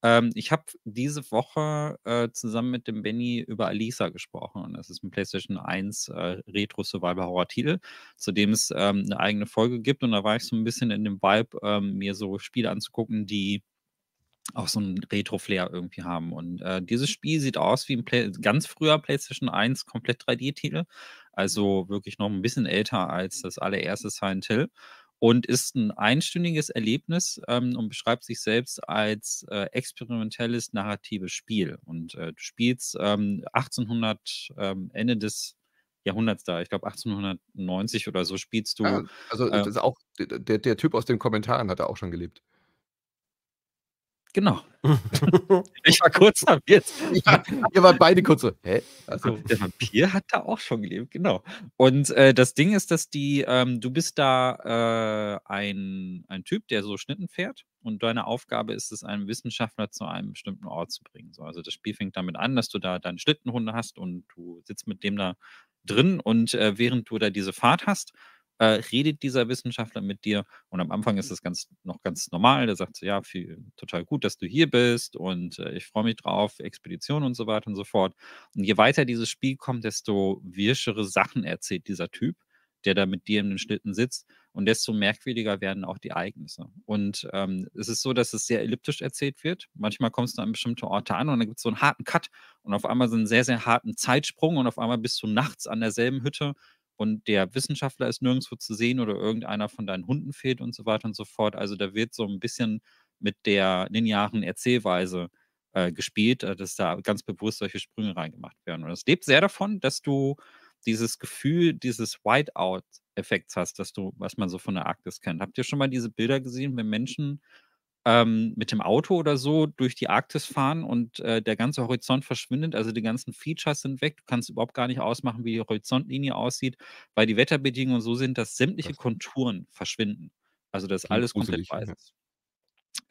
Ähm, ich habe diese Woche äh, zusammen mit dem Benny über Alisa gesprochen. Das ist ein PlayStation 1 äh, Retro Survival Horror Titel, zu dem es ähm, eine eigene Folge gibt. Und da war ich so ein bisschen in dem Vibe, ähm, mir so Spiele anzugucken, die auch so ein Retro-Flair irgendwie haben. Und äh, dieses Spiel sieht aus wie ein Play ganz früher PlayStation 1 komplett 3D-Titel. Mhm. Also wirklich noch ein bisschen älter als das allererste Silent Hill. Und ist ein einstündiges Erlebnis ähm, und beschreibt sich selbst als äh, experimentelles narratives Spiel. Und äh, du spielst ähm, 1800, ähm, Ende des Jahrhunderts da. Ich glaube 1890 oder so spielst du. Ah, also, also das ist auch der, der Typ aus den Kommentaren hat da auch schon gelebt. Genau. ich war kurz verwirrt. Ja, ihr wart beide kurz so, hä? Also. Der Vampir hat da auch schon gelebt, genau. Und äh, das Ding ist, dass die, ähm, du bist da äh, ein, ein Typ, der so Schnitten fährt und deine Aufgabe ist es, einen Wissenschaftler zu einem bestimmten Ort zu bringen. So, also das Spiel fängt damit an, dass du da deine Schlittenhunde hast und du sitzt mit dem da drin und äh, während du da diese Fahrt hast, äh, redet dieser Wissenschaftler mit dir und am Anfang ist das mhm. ganz, noch ganz normal. Der sagt so, ja, viel, total gut, dass du hier bist und äh, ich freue mich drauf, Expedition und so weiter und so fort. Und je weiter dieses Spiel kommt, desto wirschere Sachen erzählt dieser Typ, der da mit dir in den mhm. Schlitten sitzt und desto merkwürdiger werden auch die Ereignisse. Und ähm, es ist so, dass es sehr elliptisch erzählt wird. Manchmal kommst du an bestimmte Orte an und dann gibt es so einen harten Cut und auf einmal so einen sehr, sehr harten Zeitsprung und auf einmal bist du nachts an derselben Hütte und der Wissenschaftler ist nirgendwo zu sehen oder irgendeiner von deinen Hunden fehlt und so weiter und so fort. Also da wird so ein bisschen mit der linearen Erzählweise äh, gespielt, äh, dass da ganz bewusst solche Sprünge reingemacht werden. Und es lebt sehr davon, dass du dieses Gefühl dieses Whiteout-Effekts hast, dass du, was man so von der Arktis kennt. Habt ihr schon mal diese Bilder gesehen, wenn Menschen ähm, mit dem Auto oder so durch die Arktis fahren und äh, der ganze Horizont verschwindet, also die ganzen Features sind weg. Du kannst überhaupt gar nicht ausmachen, wie die Horizontlinie aussieht, weil die Wetterbedingungen so sind, dass sämtliche das Konturen verschwinden. Also dass alles komplett weiß ist.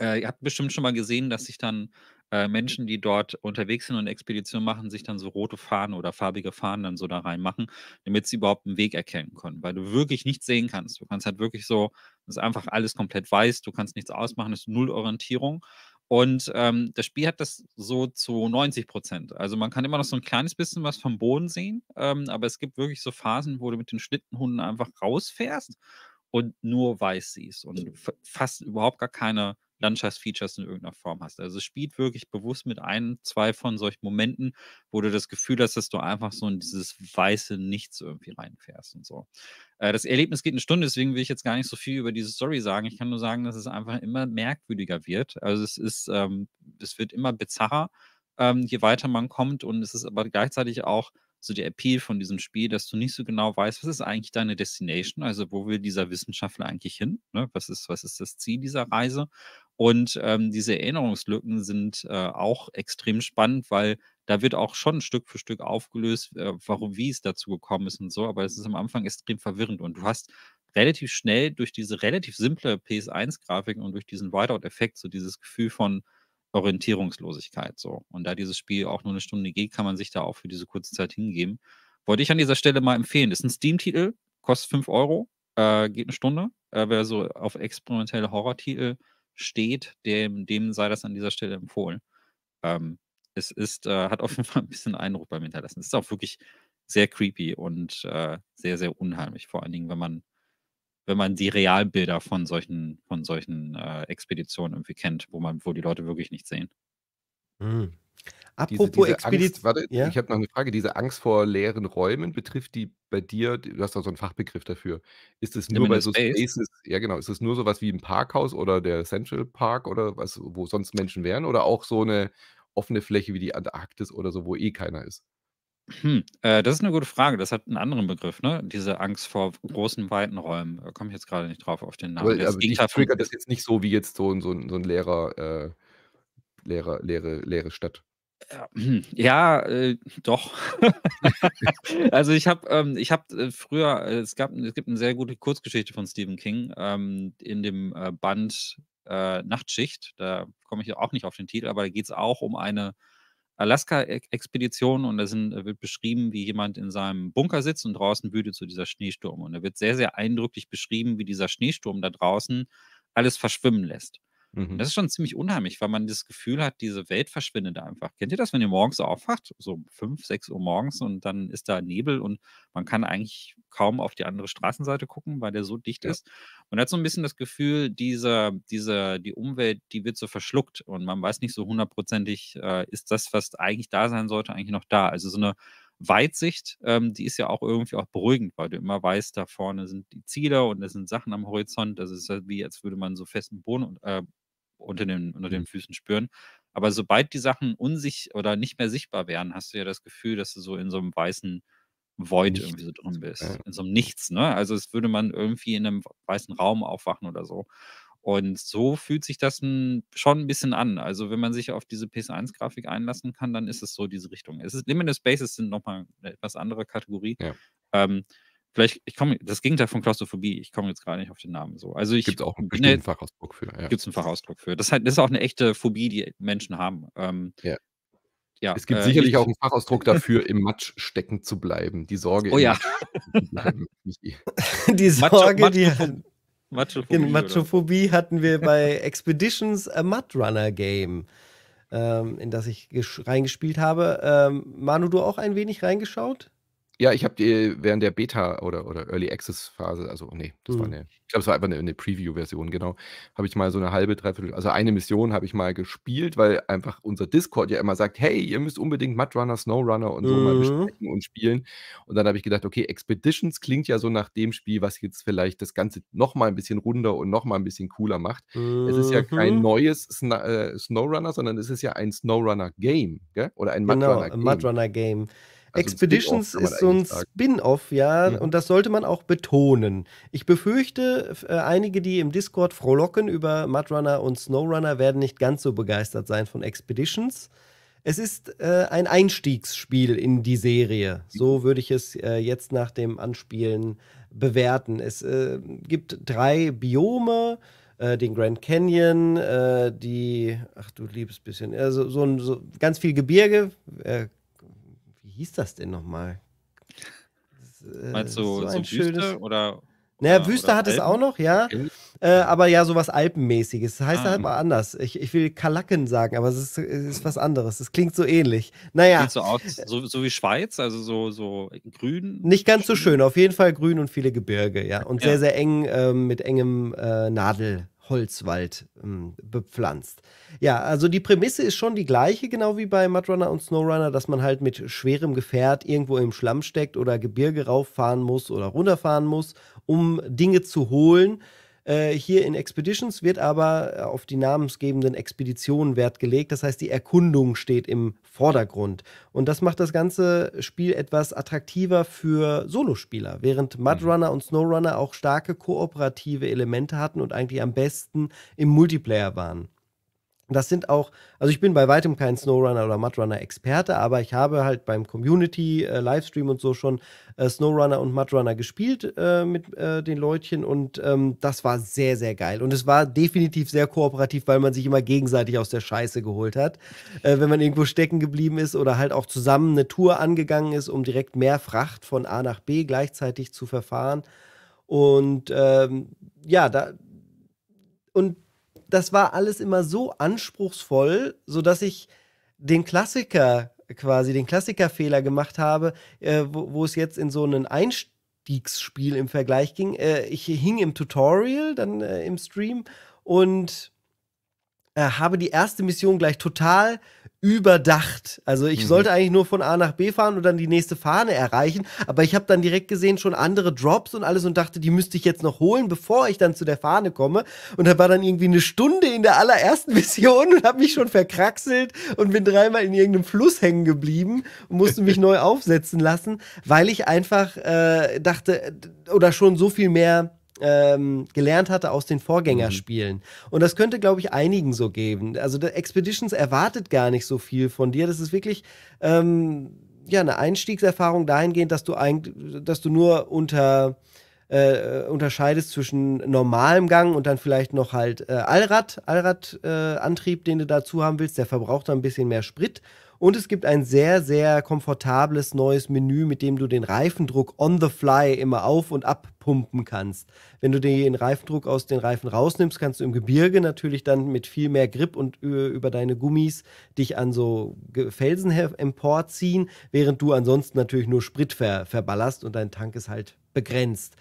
Ja. Äh, ihr habt bestimmt schon mal gesehen, dass sich dann äh, Menschen, die dort unterwegs sind und Expeditionen machen, sich dann so rote Fahnen oder farbige Fahnen dann so da reinmachen, damit sie überhaupt einen Weg erkennen können, weil du wirklich nichts sehen kannst. Du kannst halt wirklich so, das ist einfach alles komplett weiß, du kannst nichts ausmachen, es ist null Orientierung. Und ähm, das Spiel hat das so zu 90 Prozent. Also man kann immer noch so ein kleines bisschen was vom Boden sehen, ähm, aber es gibt wirklich so Phasen, wo du mit den Schlittenhunden einfach rausfährst und nur weiß siehst und fast überhaupt gar keine Landschaftsfeatures in irgendeiner Form hast. Also es spielt wirklich bewusst mit ein, zwei von solchen Momenten, wo du das Gefühl hast, dass du einfach so in dieses weiße Nichts irgendwie reinfährst und so. Äh, das Erlebnis geht eine Stunde, deswegen will ich jetzt gar nicht so viel über diese Story sagen. Ich kann nur sagen, dass es einfach immer merkwürdiger wird. Also es ist, ähm, es wird immer bizarrer, ähm, je weiter man kommt und es ist aber gleichzeitig auch so der Appeal von diesem Spiel, dass du nicht so genau weißt, was ist eigentlich deine Destination, also wo will dieser Wissenschaftler eigentlich hin, ne? was, ist, was ist das Ziel dieser Reise und ähm, diese Erinnerungslücken sind äh, auch extrem spannend, weil da wird auch schon Stück für Stück aufgelöst, äh, warum, wie es dazu gekommen ist und so. Aber es ist am Anfang extrem verwirrend und du hast relativ schnell durch diese relativ simple PS1-Grafik und durch diesen Whiteout-Effekt so dieses Gefühl von Orientierungslosigkeit so. Und da dieses Spiel auch nur eine Stunde geht, kann man sich da auch für diese kurze Zeit hingeben. Wollte ich an dieser Stelle mal empfehlen. Ist ein Steam-Titel, kostet 5 Euro, äh, geht eine Stunde. Äh, wer so auf experimentelle Horror-Titel steht, dem, dem sei das an dieser Stelle empfohlen. Ähm, es ist, äh, hat auf jeden Fall ein bisschen Eindruck beim Hinterlassen. Es ist auch wirklich sehr creepy und äh, sehr, sehr unheimlich. Vor allen Dingen, wenn man, wenn man die Realbilder von solchen, von solchen äh, Expeditionen irgendwie kennt, wo man, wo die Leute wirklich nicht sehen. Mhm. Apropos diese, diese Expedition. Warte, ja? ich habe noch eine Frage. Diese Angst vor leeren Räumen betrifft die bei dir, du hast da so einen Fachbegriff dafür. Ist es nur bei so Space? Spaces, ja genau, ist es nur sowas wie ein Parkhaus oder der Central Park oder was, wo sonst Menschen wären oder auch so eine offene Fläche wie die Antarktis oder so, wo eh keiner ist? Hm, äh, das ist eine gute Frage. Das hat einen anderen Begriff, ne? Diese Angst vor großen, weiten Räumen. Da komme ich jetzt gerade nicht drauf auf den Namen. Aber, das aber dich triggert das jetzt nicht so wie jetzt so, so, so ein leerer äh, leere, leere, leere Stadt. Äh, ja, äh, doch. also ich habe, ähm, ich habe äh, früher, äh, es gab, es gibt eine sehr gute Kurzgeschichte von Stephen King ähm, in dem äh, Band äh, Nachtschicht. Da komme ich auch nicht auf den Titel, aber da geht es auch um eine Alaska-Expedition und da sind, wird beschrieben, wie jemand in seinem Bunker sitzt und draußen wütet zu so dieser Schneesturm. Und da wird sehr, sehr eindrücklich beschrieben, wie dieser Schneesturm da draußen alles verschwimmen lässt. Mhm. Das ist schon ziemlich unheimlich, weil man das Gefühl hat, diese Welt verschwindet einfach. Kennt ihr das, wenn ihr morgens aufwacht, so 5, 6 Uhr morgens und dann ist da Nebel und man kann eigentlich kaum auf die andere Straßenseite gucken, weil der so dicht ja. ist. Man hat so ein bisschen das Gefühl, diese, diese, die Umwelt, die wird so verschluckt und man weiß nicht so hundertprozentig, äh, ist das, was eigentlich da sein sollte, eigentlich noch da. Also so eine Weitsicht, ähm, die ist ja auch irgendwie auch beruhigend, weil du immer weißt, da vorne sind die Ziele und es sind Sachen am Horizont. Das ist ja wie, als würde man so festen Boden, äh, unter den, unter den mhm. Füßen spüren. Aber sobald die Sachen unsich oder nicht mehr sichtbar werden, hast du ja das Gefühl, dass du so in so einem weißen Void Nichts. irgendwie so drin bist. In so einem Nichts, ne? Also es würde man irgendwie in einem weißen Raum aufwachen oder so. Und so fühlt sich das schon ein bisschen an. Also wenn man sich auf diese PS1-Grafik einlassen kann, dann ist es so diese Richtung. Es ist, Limited Spaces sind nochmal eine etwas andere Kategorie. Ja. Ähm, Vielleicht, ich komme, das Gegenteil von Klaustrophobie, ich komme jetzt gerade nicht auf den Namen so. Also ich. Gibt auch einen ne, Fachausdruck für. Ja. Gibt es einen Fachausdruck für. Das, halt, das ist auch eine echte Phobie, die Menschen haben. Ähm, ja. Ja, es gibt äh, sicherlich ich, auch einen Fachausdruck dafür, im Matsch stecken zu bleiben. Die Sorge. Oh ja. die Sorge, Macho, die. Hat, Machophobie, in genau, Machophobie hatten wir bei Expeditions a äh, Mud Runner Game, ähm, in das ich reingespielt habe. Ähm, Manu, du auch ein wenig reingeschaut? Ja, ich habe die während der Beta oder, oder Early Access Phase, also nee, das mhm. war eine, ich glaube, es war einfach eine, eine Preview-Version, genau, habe ich mal so eine halbe, dreiviertel, also eine Mission habe ich mal gespielt, weil einfach unser Discord ja immer sagt, hey, ihr müsst unbedingt Mudrunner, Snowrunner und so mhm. mal besprechen und spielen. Und dann habe ich gedacht, okay, Expeditions klingt ja so nach dem Spiel, was jetzt vielleicht das Ganze noch mal ein bisschen runder und noch mal ein bisschen cooler macht. Mhm. Es ist ja kein mhm. neues Sn äh, Snowrunner, sondern es ist ja ein Snowrunner-Game, oder ein genau, Mudrunner-Game. Genau, game also Expeditions ist so ein Spin-off, ja, ja, mhm. und das sollte man auch betonen. Ich befürchte, äh, einige, die im Discord frohlocken über Mudrunner und Snowrunner, werden nicht ganz so begeistert sein von Expeditions. Es ist äh, ein Einstiegsspiel in die Serie. So würde ich es äh, jetzt nach dem Anspielen bewerten. Es äh, gibt drei Biome äh, den Grand Canyon, die, ach du liebes bisschen, also so, so ganz viel Gebirge, äh, hieß das denn nochmal? Äh, Meinst du so, so Wüste oder naja, oder, Wüste oder hat Alpen? es auch noch, ja. Äh, aber ja, sowas Alpenmäßiges. Das heißt ah. halt mal anders. Ich, ich will Kalaken sagen, aber es ist, es ist was anderes. Es klingt so ähnlich. Naja. So, aus, so, so, wie Schweiz, also so, so grün. Nicht ganz so schön. Auf jeden Fall grün und viele Gebirge, ja. Und ja. sehr, sehr eng äh, mit engem äh, Nadel. Holzwald ähm, bepflanzt. Ja, also die Prämisse ist schon die gleiche, genau wie bei Mudrunner und Snowrunner, dass man halt mit schwerem Gefährt irgendwo im Schlamm steckt oder Gebirge rauffahren muss oder runterfahren muss, um Dinge zu holen. Äh, hier in Expeditions wird aber äh, auf die namensgebenden Expeditionen Wert gelegt. Das heißt, die Erkundung steht im Vordergrund. Und das macht das ganze Spiel etwas attraktiver für Solospieler, während mhm. Mudrunner mhm. und Snowrunner auch starke kooperative Elemente hatten und eigentlich am besten im Multiplayer waren. Das sind auch, also ich bin bei weitem kein Snowrunner oder Mudrunner-Experte, aber ich habe halt beim Community-Livestream äh, und so schon äh, Snowrunner und Mudrunner gespielt äh, mit äh, den Leutchen und ähm, das war sehr, sehr geil. Und es war definitiv sehr kooperativ, weil man sich immer gegenseitig aus der Scheiße geholt hat, äh, wenn man irgendwo stecken geblieben ist oder halt auch zusammen eine Tour angegangen ist, um direkt mehr Fracht von A nach B gleichzeitig zu verfahren. Und ähm, ja, da. Und das war alles immer so anspruchsvoll, sodass ich den Klassiker quasi, den Klassikerfehler gemacht habe, äh, wo, wo, es jetzt in so einen Einstiegsspiel im Vergleich ging. Äh, ich hing im Tutorial, dann äh, im Stream und äh, habe die erste Mission gleich total überdacht. Also ich mhm. sollte eigentlich nur von A nach B fahren und dann die nächste Fahne erreichen, aber ich habe dann direkt gesehen schon andere Drops und alles und dachte, die müsste ich jetzt noch holen, bevor ich dann zu der Fahne komme und da war dann irgendwie eine Stunde in der allerersten Mission und habe mich schon verkraxelt und bin dreimal in irgendeinem Fluss hängen geblieben und musste mich neu aufsetzen lassen, weil ich einfach äh, dachte oder schon so viel mehr ähm, gelernt hatte aus den Vorgängerspielen. Mhm. Und das könnte, glaube ich, einigen so geben. Also Expeditions erwartet gar nicht so viel von dir. Das ist wirklich ähm, ja eine Einstiegserfahrung dahingehend, dass du eigentlich, dass du nur unter äh, äh, unterscheidest zwischen normalem Gang und dann vielleicht noch halt äh, Allrad, Allradantrieb, äh, den du dazu haben willst. Der verbraucht dann ein bisschen mehr Sprit und es gibt ein sehr, sehr komfortables neues Menü, mit dem du den Reifendruck on the fly immer auf und ab pumpen kannst. Wenn du den Reifendruck aus den Reifen rausnimmst, kannst du im Gebirge natürlich dann mit viel mehr Grip und über deine Gummis dich an so Felsen emporziehen, während du ansonsten natürlich nur Sprit ver verballerst und dein Tank ist halt begrenzt.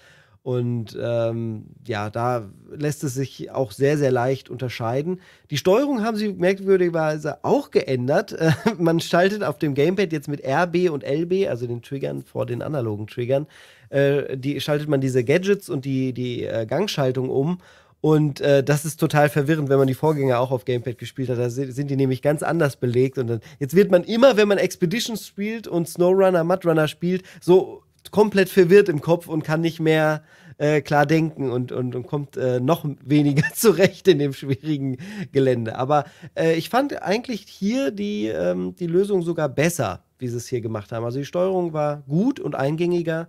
Und ähm, ja, da lässt es sich auch sehr, sehr leicht unterscheiden. Die Steuerung haben sie merkwürdigerweise auch geändert. Äh, man schaltet auf dem Gamepad jetzt mit RB und LB, also den Triggern vor den analogen Triggern, äh, die, schaltet man diese Gadgets und die, die äh, Gangschaltung um. Und äh, das ist total verwirrend, wenn man die Vorgänger auch auf Gamepad gespielt hat. Da sind die nämlich ganz anders belegt. Und dann, jetzt wird man immer, wenn man Expeditions spielt und SnowRunner, Mudrunner spielt, so komplett verwirrt im Kopf und kann nicht mehr äh, klar denken und, und, und kommt äh, noch weniger zurecht in dem schwierigen Gelände. Aber äh, ich fand eigentlich hier die, ähm, die Lösung sogar besser, wie sie es hier gemacht haben. Also die Steuerung war gut und eingängiger.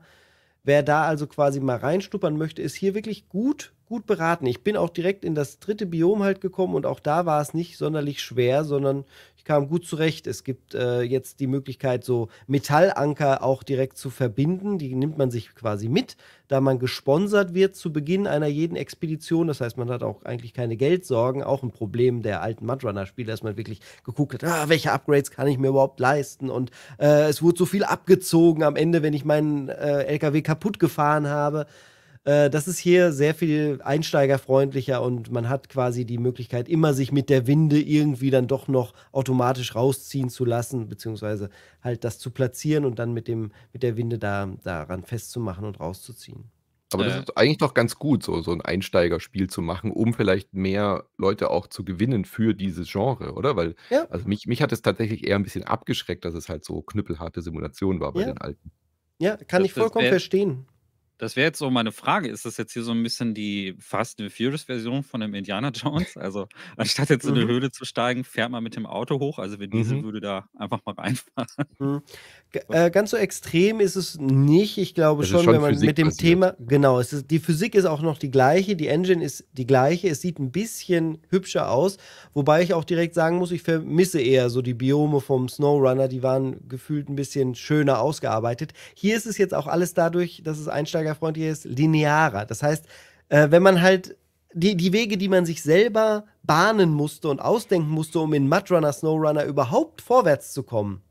Wer da also quasi mal reinschnuppern möchte, ist hier wirklich gut gut beraten. Ich bin auch direkt in das dritte Biom halt gekommen und auch da war es nicht sonderlich schwer, sondern ich kam gut zurecht. Es gibt äh, jetzt die Möglichkeit, so Metallanker auch direkt zu verbinden. Die nimmt man sich quasi mit, da man gesponsert wird zu Beginn einer jeden Expedition. Das heißt, man hat auch eigentlich keine Geldsorgen. Auch ein Problem der alten Mudrunner-Spiele, dass man wirklich geguckt hat, ah, welche Upgrades kann ich mir überhaupt leisten? Und äh, es wurde so viel abgezogen am Ende, wenn ich meinen äh, LKW kaputt gefahren habe. Äh, das ist hier sehr viel einsteigerfreundlicher und man hat quasi die Möglichkeit, immer sich mit der Winde irgendwie dann doch noch automatisch rausziehen zu lassen, beziehungsweise halt das zu platzieren und dann mit, dem, mit der Winde da, daran festzumachen und rauszuziehen. Aber das äh. ist eigentlich doch ganz gut, so, so ein Einsteigerspiel zu machen, um vielleicht mehr Leute auch zu gewinnen für dieses Genre, oder? Weil ja. also mich, mich hat es tatsächlich eher ein bisschen abgeschreckt, dass es halt so knüppelharte Simulation war bei ja. den alten. Ja, kann das ich vollkommen verstehen. Das wäre jetzt so meine Frage. Ist das jetzt hier so ein bisschen die Fast and Furious-Version von dem Indiana Jones? Also, anstatt jetzt in eine mhm. Höhle zu steigen, fährt man mit dem Auto hoch. Also, wenn diese mhm. würde da einfach mal reinfahren. Mhm. Äh, ganz so extrem ist es nicht. Ich glaube schon, schon, wenn man Physik mit dem passiert. Thema. Genau, ist, die Physik ist auch noch die gleiche. Die Engine ist die gleiche. Es sieht ein bisschen hübscher aus. Wobei ich auch direkt sagen muss, ich vermisse eher so die Biome vom SnowRunner. Die waren gefühlt ein bisschen schöner ausgearbeitet. Hier ist es jetzt auch alles dadurch, dass es Einsteiger einsteigerfreundlicher ist, linearer. Das heißt, äh, wenn man halt die, die Wege, die man sich selber bahnen musste und ausdenken musste, um in Mudrunner, Snowrunner überhaupt vorwärts zu kommen,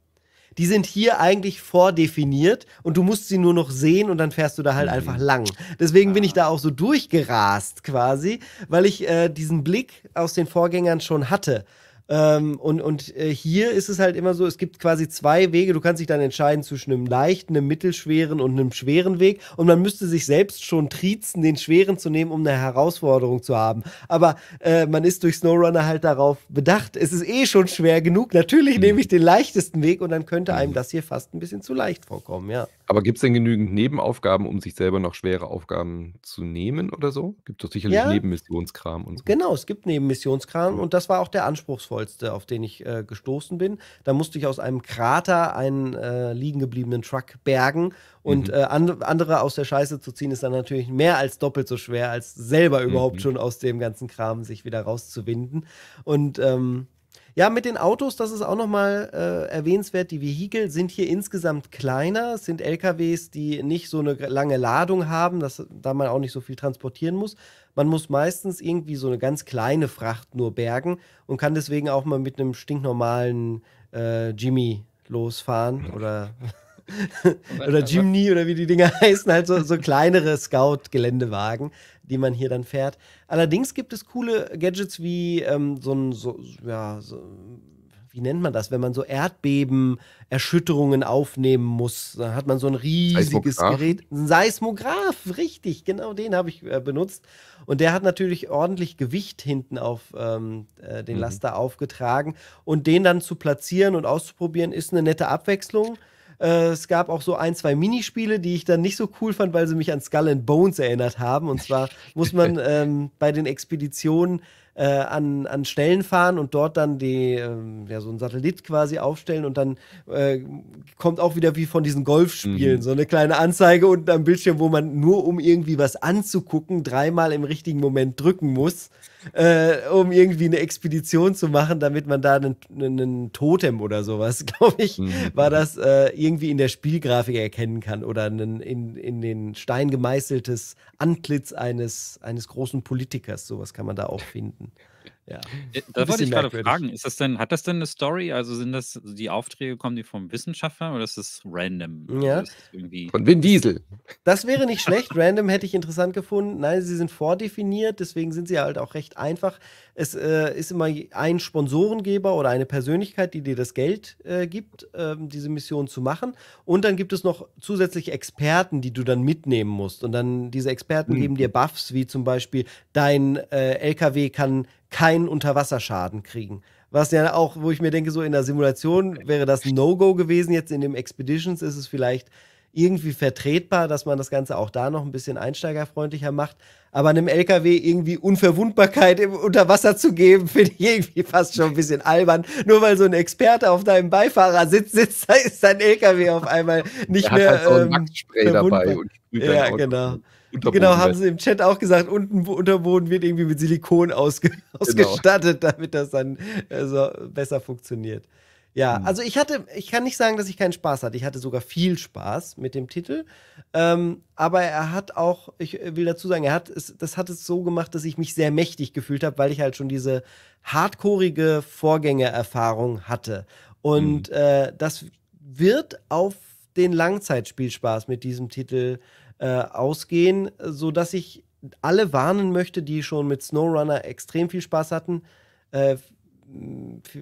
die sind hier eigentlich vordefiniert und du musst sie nur noch sehen und dann fährst du da halt mhm. einfach lang. Deswegen ah. bin ich ah. da auch so durchgerast quasi, weil ich äh, diesen Blick aus den Vorgängern schon hatte. Ähm, und und äh, hier ist es halt immer so, es gibt quasi zwei Wege. Du kannst dich dann entscheiden zwischen einem leichten, einem mittelschweren und einem schweren Weg. Und man müsste sich selbst schon triezen, den schweren zu nehmen, um eine Herausforderung zu haben. Aber äh, man ist durch Snowrunner halt darauf bedacht. Es ist eh schon schwer genug. Natürlich mhm. nehme ich den leichtesten Weg und dann könnte einem das hier fast ein bisschen zu leicht vorkommen, ja. Aber gibt es denn genügend Nebenaufgaben, um sich selber noch schwere Aufgaben zu nehmen oder so? Gibt doch sicherlich ja. Nebenmissionskram und so. Genau, es gibt Nebenmissionskram ja. und das war auch der Anspruchsvoll anspruchsvollste, auf den ich äh, gestoßen bin. Da musste ich aus einem Krater einen äh, liegen gebliebenen Truck bergen und mhm. äh, and andere aus der Scheiße zu ziehen, ist dann natürlich mehr als doppelt so schwer, als selber mhm. überhaupt mhm. schon aus dem ganzen Kram sich wieder rauszuwinden. Und ähm, ja, mit den Autos, das ist auch nochmal äh, erwähnenswert. Die Vehikel sind hier insgesamt kleiner. Es sind LKWs, die nicht so eine lange Ladung haben, dass, da man auch nicht so viel transportieren muss. Man muss meistens irgendwie so eine ganz kleine Fracht nur bergen und kann deswegen auch mal mit einem stinknormalen äh, Jimmy losfahren oder. oder Jimny oder wie die Dinger heißen, halt so, so kleinere Scout-Geländewagen, die man hier dann fährt. Allerdings gibt es coole Gadgets wie ähm, so ein, so, ja, so, wie nennt man das, wenn man so Erdbeben, Erschütterungen aufnehmen muss, dann hat man so ein riesiges Seismograph. Gerät. Ein Seismograph, richtig, genau den habe ich äh, benutzt. Und der hat natürlich ordentlich Gewicht hinten auf ähm, äh, den mhm. Laster aufgetragen. Und den dann zu platzieren und auszuprobieren, ist eine nette Abwechslung. Äh, es gab auch so ein, zwei Minispiele, die ich dann nicht so cool fand, weil sie mich an Skull and Bones erinnert haben. Und zwar muss man ähm, bei den Expeditionen äh, an, an Stellen fahren und dort dann die, äh, ja, so ein Satellit quasi aufstellen und dann äh, kommt auch wieder wie von diesen Golfspielen mhm. so eine kleine Anzeige unten am Bildschirm, wo man nur um irgendwie was anzugucken, dreimal im richtigen Moment drücken muss äh, um irgendwie eine Expedition zu machen, damit man da einen, einen Totem oder sowas, glaube ich, mhm. war das äh, irgendwie in der Spielgrafik erkennen kann oder einen, in, in den Stein gemeißeltes Antlitz eines, eines großen Politikers, sowas kann man da auch finden. Ja. Äh, da wollte ich gerade fragen, ist das denn, hat das denn eine Story? Also sind das die Aufträge, kommen die vom Wissenschaftler oder ist das random? Ja. Also das irgendwie Von Vin Diesel. Das wäre nicht schlecht. Random hätte ich interessant gefunden. Nein, sie sind vordefiniert, deswegen sind sie halt auch recht einfach. Es äh, ist immer ein Sponsorengeber oder eine Persönlichkeit, die dir das Geld äh, gibt, äh, diese Mission zu machen. Und dann gibt es noch zusätzlich Experten, die du dann mitnehmen musst. Und dann diese Experten mhm. geben dir Buffs, wie zum Beispiel dein äh, LKW kann keinen Unterwasserschaden kriegen. Was ja auch, wo ich mir denke, so in der Simulation wäre das No-Go gewesen. Jetzt in dem Expeditions ist es vielleicht irgendwie vertretbar, dass man das Ganze auch da noch ein bisschen einsteigerfreundlicher macht. Aber einem LKW irgendwie Unverwundbarkeit im, unter Wasser zu geben, finde ich irgendwie fast schon ein bisschen albern. Nur weil so ein Experte auf deinem Beifahrersitz sitzt, da ist dein LKW auf einmal nicht mehr. Er hat mehr, halt auch ähm, einen Nacktspray dabei und Ja, genau. Unterboden genau, haben sie im Chat auch gesagt, unten Unterboden wird irgendwie mit Silikon ausge genau. ausgestattet, damit das dann also besser funktioniert. Ja, hm. also ich hatte, ich kann nicht sagen, dass ich keinen Spaß hatte. Ich hatte sogar viel Spaß mit dem Titel. Ähm, aber er hat auch, ich äh, will dazu sagen, er hat es, das hat es so gemacht, dass ich mich sehr mächtig gefühlt habe, weil ich halt schon diese hardcoreige Vorgängererfahrung hatte. Und mhm. äh, das wird auf den Langzeitspielspaß mit diesem Titel äh, ausgehen, sodass ich alle warnen möchte, die schon mit SnowRunner extrem viel Spaß hatten. Äh,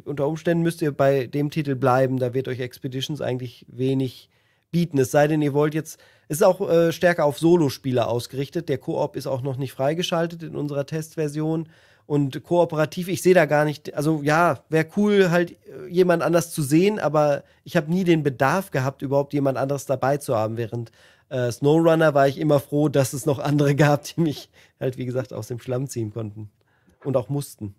unter Umständen müsst ihr bei dem Titel bleiben, da wird euch Expeditions eigentlich wenig bieten. Es sei denn, ihr wollt jetzt, ist auch äh, stärker auf Solospieler ausgerichtet. Der Koop ist auch noch nicht freigeschaltet in unserer Testversion. Und kooperativ, ich sehe da gar nicht, also ja, wäre cool, halt äh, jemand anders zu sehen, aber ich habe nie den Bedarf gehabt, überhaupt jemand anderes dabei zu haben, während äh, SnowRunner war ich immer froh, dass es noch andere gab, die mich halt, wie gesagt, aus dem Schlamm ziehen konnten und auch mussten.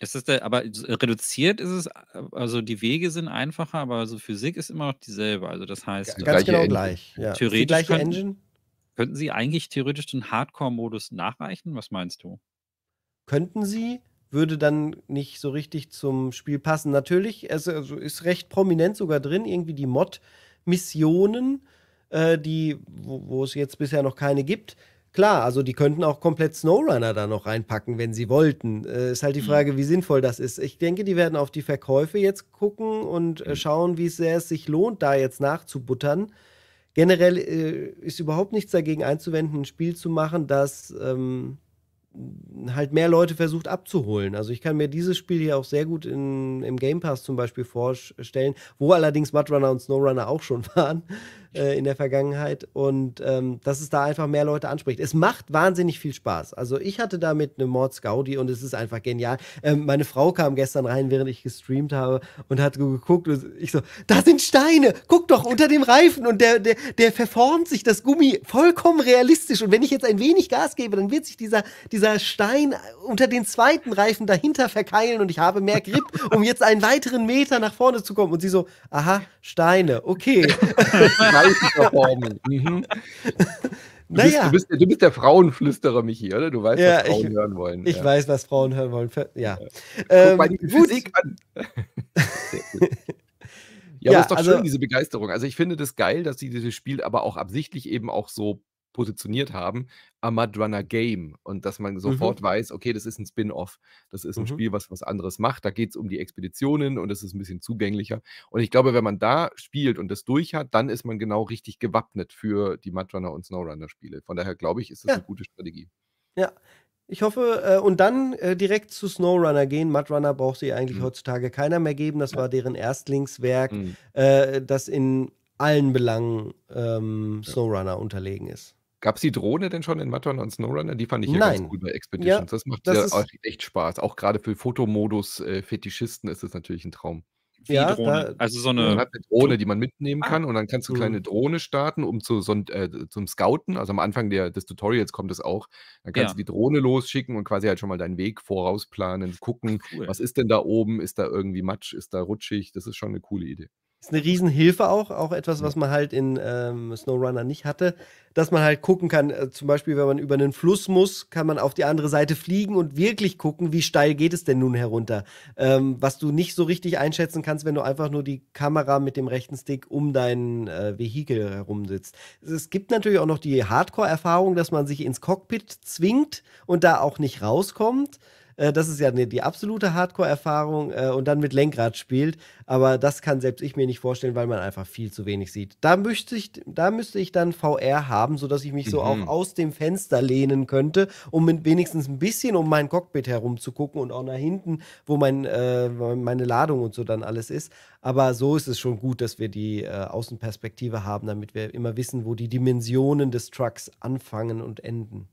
Es ist der, aber reduziert ist es, also die Wege sind einfacher, aber also Physik ist immer noch dieselbe. Also das heißt, ja, ganz genau Engine. gleich. Ja. Theoretisch die gleiche könnten, Engine? Könnten Sie eigentlich theoretisch den Hardcore-Modus nachreichen? Was meinst du? Könnten Sie, würde dann nicht so richtig zum Spiel passen. Natürlich, es also, also ist recht prominent sogar drin, irgendwie die Mod-Missionen äh, die, wo, wo es jetzt bisher noch keine gibt. Klar, also die könnten auch komplett SnowRunner da noch reinpacken, wenn sie wollten. Äh, ist halt die mhm. Frage, wie sinnvoll das ist. Ich denke, die werden auf die Verkäufe jetzt gucken und äh, mhm. schauen, wie sehr es sich lohnt, da jetzt nachzubuttern. Generell äh, ist überhaupt nichts dagegen einzuwenden, ein Spiel zu machen, das ähm, halt mehr Leute versucht abzuholen. Also ich kann mir dieses Spiel hier auch sehr gut in, im Game Pass zum Beispiel vorstellen, wo allerdings Mudrunner und SnowRunner auch schon waren äh, in der Vergangenheit und ähm, dass es da einfach mehr Leute anspricht. Es macht wahnsinnig viel Spaß. Also ich hatte damit eine Mordsgaudi und es ist einfach genial. Ähm, meine Frau kam gestern rein, während ich gestreamt habe und hat geguckt und ich so, da sind Steine, guck doch unter dem Reifen und der, der, der verformt sich das Gummi vollkommen realistisch und wenn ich jetzt ein wenig Gas gebe, dann wird sich dieser, dieser Stein unter den zweiten Reifen dahinter verkeilen und ich habe mehr Grip, um jetzt einen weiteren Meter nach vorne zu kommen. Und sie so, aha, Steine, okay. Scheiße performen. Mhm. Du, naja. bist, du, bist, du, bist, der Frauenflüsterer, Michi, oder? Du weißt, ja, was Frauen ich, hören wollen. Ich ja. weiß, was Frauen hören wollen. Ja. ja. Ähm, Guck mal ähm, die gut. an. Ja, ja, aber ist doch also, schön, diese Begeisterung. Also ich finde das geil, dass sie dieses Spiel aber auch absichtlich eben auch so positioniert haben, Amad Mudrunner Game. Und dass man mhm. sofort mhm. weiß, okay, das ist ein Spin-off. Das ist ein mhm. Spiel, was was anderes macht. Da geht es um die Expeditionen und es ist ein bisschen zugänglicher. Und ich glaube, wenn man da spielt und das durch hat, dann ist man genau richtig gewappnet für die Mudrunner und Snowrunner-Spiele. Von daher glaube ich, ist das ja. eine gute Strategie. Ja, ich hoffe, äh, und dann äh, direkt zu Snowrunner gehen. Mudrunner braucht sie eigentlich mhm. heutzutage keiner mehr geben. Das war deren Erstlingswerk, mhm. äh, das in allen Belangen ähm, ja. Snowrunner unterlegen ist. Gab es die Drohne denn schon in Matterhorn und Snowrunner? Die fand ich ja Nein. ganz cool bei Expeditions. Ja, das macht das ja echt Spaß. Auch gerade für Fotomodus-Fetischisten äh, ist das natürlich ein Traum. Wie ja, Drohne. also so eine. Man hat eine Drohne, die man mitnehmen ah, kann und dann kannst du mhm. kleine Drohne starten, um zu, so ein, äh, zum Scouten. Also am Anfang der, des Tutorials kommt es auch. Dann kannst ja. du die Drohne losschicken und quasi halt schon mal deinen Weg vorausplanen, gucken, cool. was ist denn da oben? Ist da irgendwie Matsch? Ist da rutschig? Das ist schon eine coole Idee ist eine Riesenhilfe auch, auch etwas, was man halt in ähm, SnowRunner nicht hatte, dass man halt gucken kann, äh, zum Beispiel, wenn man über einen Fluss muss, kann man auf die andere Seite fliegen und wirklich gucken, wie steil geht es denn nun herunter. Ähm, was du nicht so richtig einschätzen kannst, wenn du einfach nur die Kamera mit dem rechten Stick um dein äh, Vehikel herumsitzt. Es gibt natürlich auch noch die Hardcore-Erfahrung, dass man sich ins Cockpit zwingt und da auch nicht rauskommt. Äh, das ist ja ne, die absolute Hardcore-Erfahrung äh, und dann mit Lenkrad spielt. Aber das kann selbst ich mir nicht vorstellen, weil man einfach viel zu wenig sieht. Da müsste ich, da müsste ich dann VR haben, sodass ich mich mhm. so auch mhm. aus dem Fenster lehnen könnte, um wenigstens ein bisschen um mein Cockpit herum zu gucken und auch nach hinten, wo mein, äh, meine Ladung und so dann alles ist. Aber so ist es schon gut, dass wir die äh, Außenperspektive haben, damit wir immer wissen, wo die Dimensionen des Trucks anfangen und enden.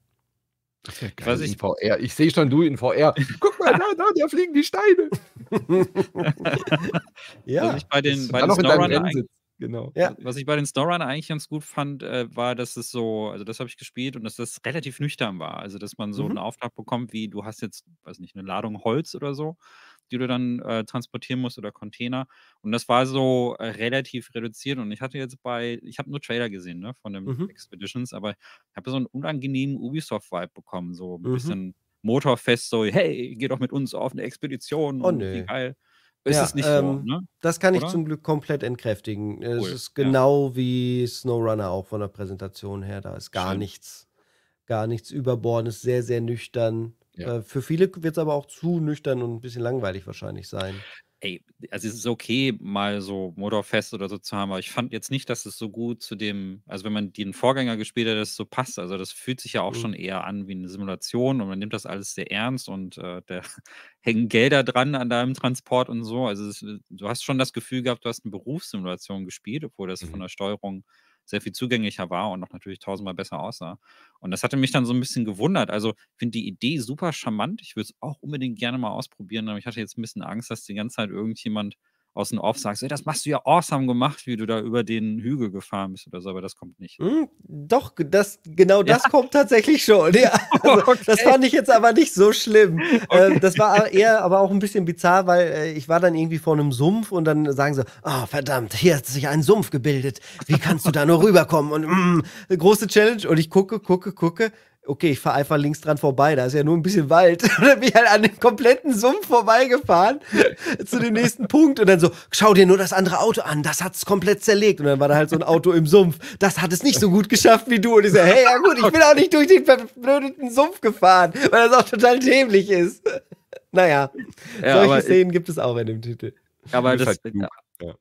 Ja geil, ich, VR. Ich sehe schon du in VR. Guck mal, da, da, da fliegen die Steine. ja. Was ich bei den, bei den Snowrunner genau. ja. Was ich bei den Snowrunner eigentlich ganz gut fand, äh, war, dass es so, also das habe ich gespielt und dass das relativ nüchtern war. Also dass man so mhm. einen Auftrag bekommt, wie du hast jetzt, weiß nicht, eine Ladung Holz oder so die du dann äh, transportieren musst oder Container. Und das war so äh, relativ reduziert. Und ich hatte jetzt bei, ich habe nur Trailer gesehen, ne, von dem mhm. Expeditions, aber ich habe so einen unangenehmen Ubisoft-Vibe bekommen, so ein mhm. bisschen motorfest, so, hey, geh doch mit uns auf eine Expedition. Oh, nö. geil. Ist ja, es nicht ähm, so, ne? Das kann Oder? ich zum Glück komplett entkräftigen. Cool, es ist genau ja. wie SnowRunner auch von der Präsentation her. Da ist gar Schön. nichts, gar nichts überbordendes, sehr, sehr nüchtern. Ja. Äh, für viele wird es aber auch zu nüchtern und ein bisschen langweilig wahrscheinlich sein. Ey, also es ist okay, mal so Motorfest oder so zu haben, aber ich fand jetzt nicht, dass es so gut zu dem, also wenn man den Vorgänger gespielt hat, das so passt. Also das fühlt sich ja auch mhm. schon eher an wie eine Simulation und man nimmt das alles sehr ernst und äh, da hängen Gelder dran an deinem Transport und so. Also ist, du hast schon das Gefühl gehabt, du hast eine Berufssimulation gespielt, obwohl das mhm. von der Steuerung sehr viel zugänglicher war und auch natürlich tausendmal besser aussah. Und das hatte mich dann so ein bisschen gewundert. Also finde die Idee super charmant. Ich würde es auch unbedingt gerne mal ausprobieren, aber ich hatte jetzt ein bisschen Angst, dass die ganze Zeit irgendjemand aus dem Off sagst, ey, das machst du ja awesome gemacht, wie du da über den Hügel gefahren bist oder so, aber das kommt nicht. Hm, doch, das, genau das ja. kommt tatsächlich schon. Ja, also, okay. Das fand ich jetzt aber nicht so schlimm. Ähm, okay. Äh, das war eher aber auch ein bisschen bizarr, weil äh, ich war dann irgendwie vor einem Sumpf und dann sagen sie, ah, oh, verdammt, hier hat sich ein Sumpf gebildet. Wie kannst du da nur rüberkommen? Und mh, mm, große Challenge. Und ich gucke, gucke, gucke okay, ich fahre einfach links dran vorbei, da ist ja nur ein bisschen Wald. Und dann bin ich halt an dem kompletten Sumpf vorbeigefahren zu dem nächsten Punkt und dann so, schau dir nur das andere Auto an, das hat es komplett zerlegt. Und dann war da halt so ein Auto im Sumpf, das hat es nicht so gut geschafft wie du. Und ich so, hey, ja gut, ich bin auch nicht durch den verblödeten Sumpf gefahren, weil das auch total dämlich ist. Naja, ja, solche Szenen gibt es auch in dem Titel. Aber das,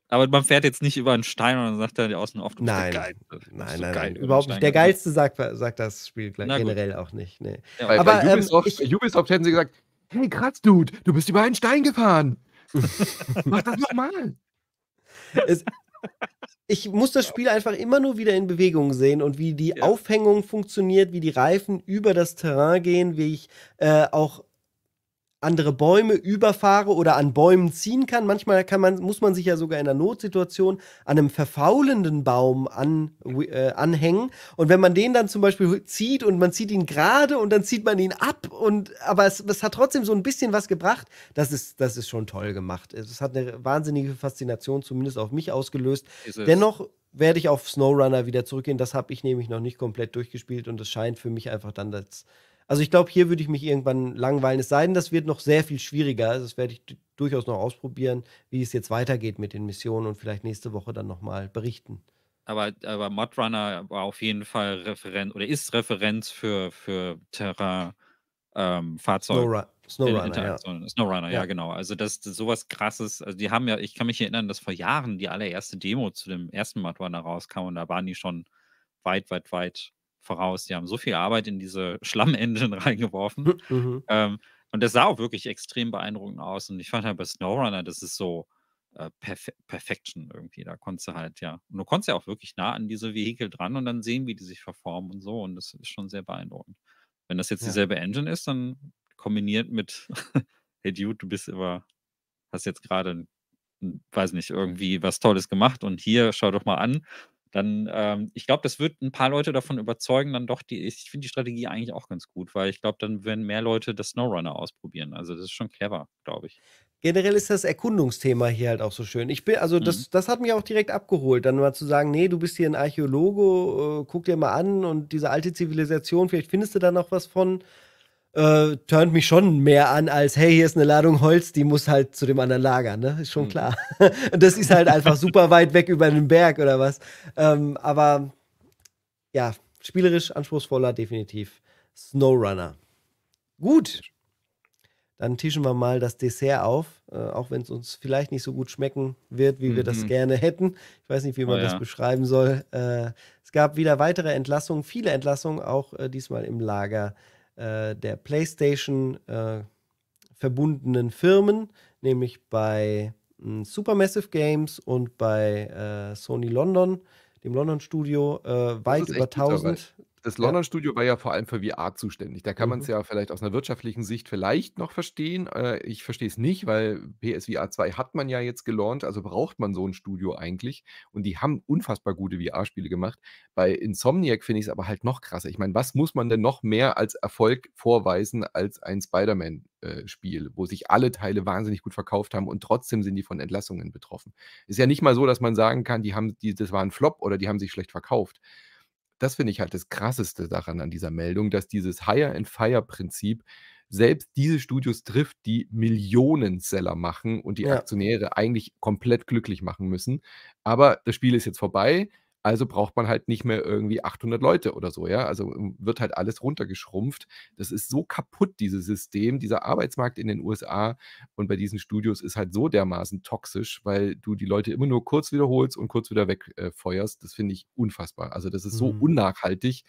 aber man fährt jetzt nicht über einen Stein und dann sagt er die außen oft, nein, der Geilste. Nein, so nein, geil nein, überhaupt nicht. Der Geilste sagt, sagt das Spiel generell auch nicht. Nee. Ja, Aber bei Ubisoft, ähm, ich, Ubisoft hätten sie gesagt, hey Kratz, Dude, du bist über einen Stein gefahren. Mach das nochmal. ich muss das Spiel einfach immer nur wieder in Bewegung sehen und wie die ja. Aufhängung funktioniert, wie die Reifen über das Terrain gehen, wie ich äh, auch andere Bäume überfahre oder an Bäumen ziehen kann. Manchmal kann man, muss man sich ja sogar in einer Notsituation an einem verfaulenden Baum an, äh, anhängen. Und wenn man den dann zum Beispiel zieht und man zieht ihn gerade und dann zieht man ihn ab und aber es, es hat trotzdem so ein bisschen was gebracht, das ist, das ist schon toll gemacht. Es hat eine wahnsinnige Faszination, zumindest auf mich ausgelöst. Dennoch werde ich auf SnowRunner wieder zurückgehen. Das habe ich nämlich noch nicht komplett durchgespielt und es scheint für mich einfach dann das also ich glaube, hier würde ich mich irgendwann langweilen. Es sei denn, das wird noch sehr viel schwieriger. Also das werde ich durchaus noch ausprobieren, wie es jetzt weitergeht mit den Missionen und vielleicht nächste Woche dann nochmal berichten. Aber, aber Modrunner war auf jeden Fall Referenz oder ist Referenz für, für Terrain. Ähm, Fahrzeuge. Snowrunner, ja. Snowrunner, ja. ja. genau. Also das, das sowas krasses, also die haben ja, ich kann mich erinnern, dass vor Jahren die allererste Demo zu dem ersten Modrunner rauskam und da waren die schon weit, weit, weit voraus. Die haben so viel Arbeit in diese Schlamm-Engine reingeworfen. Mhm, mhm. Ähm, und das sah auch wirklich extrem beeindruckend aus. Und ich fand halt bei SnowRunner, das ist so äh, Perf Perfection irgendwie. Da konntest du halt, ja. Und du konntest ja auch wirklich nah an diese Vehikel dran und dann sehen, wie die sich verformen und so. Und das ist schon sehr beeindruckend. Wenn das jetzt ja. dieselbe Engine ist, dann kombiniert mit, hey Dude, du bist über, hast jetzt gerade, weiß nicht, irgendwie was Tolles gemacht und hier, schau doch mal an dann, ähm, ich glaube, das wird ein paar Leute davon überzeugen, dann doch die, ich finde die Strategie eigentlich auch ganz gut, weil ich glaube, dann werden mehr Leute das Snowrunner ausprobieren. Also das ist schon clever, glaube ich. Generell ist das Erkundungsthema hier halt auch so schön. Ich bin, also mhm. das, mhm. das hat mich auch direkt abgeholt, dann mal zu sagen, nee, du bist hier ein Archäologe, äh, guck dir mal an und diese alte Zivilisation, vielleicht findest du da noch was von äh, turnt mich schon mehr an als, hey, hier ist eine Ladung Holz, die muss halt zu dem anderen lagern, ne? Ist schon mhm. klar. Und das ist halt einfach super weit weg über den Berg oder was. Ähm, aber ja, spielerisch anspruchsvoller, definitiv. Snowrunner. Gut. Dann tischen wir mal das Dessert auf, äh, auch wenn es uns vielleicht nicht so gut schmecken wird, wie mhm. wir das mhm. gerne hätten. Ich weiß nicht, wie man oh, das beschreiben soll. Äh, es gab wieder weitere Entlassungen, viele Entlassungen, auch äh, diesmal im Lager äh, der PlayStation äh, verbundenen Firmen, nämlich bei mh, hm, Supermassive Games und bei äh, Sony London, dem London Studio, äh, weit über 1000 das London Studio war ja vor allem für VR zuständig. Da kann mhm. man es ja vielleicht aus einer wirtschaftlichen Sicht vielleicht noch verstehen. Äh, ich verstehe es nicht, weil PSVR 2 hat man ja jetzt gelaunt. also braucht man so ein Studio eigentlich. Und die haben unfassbar gute VR-Spiele gemacht. Bei Insomniac finde ich es aber halt noch krasser. Ich meine, was muss man denn noch mehr als Erfolg vorweisen als ein Spider-Man-Spiel, äh, wo sich alle Teile wahnsinnig gut verkauft haben und trotzdem sind die von Entlassungen betroffen? Ist ja nicht mal so, dass man sagen kann, die haben, die, das war ein Flop oder die haben sich schlecht verkauft das finde ich halt das Krasseste daran an dieser Meldung, dass dieses Hire-and-Fire-Prinzip selbst diese Studios trifft, die Millionen Seller machen und die ja. Aktionäre eigentlich komplett glücklich machen müssen. Aber das Spiel ist jetzt vorbei. Also braucht man halt nicht mehr irgendwie 800 Leute oder so, ja. Also ähm, wird halt alles runtergeschrumpft. Das ist so kaputt, dieses System. Dieser Arbeitsmarkt in den USA und bei diesen Studios ist halt so dermaßen toxisch, weil du die Leute immer nur kurz wiederholst und kurz wieder wegfeuerst. Äh, das finde ich unfassbar. Also das ist so mhm. unnachhaltig.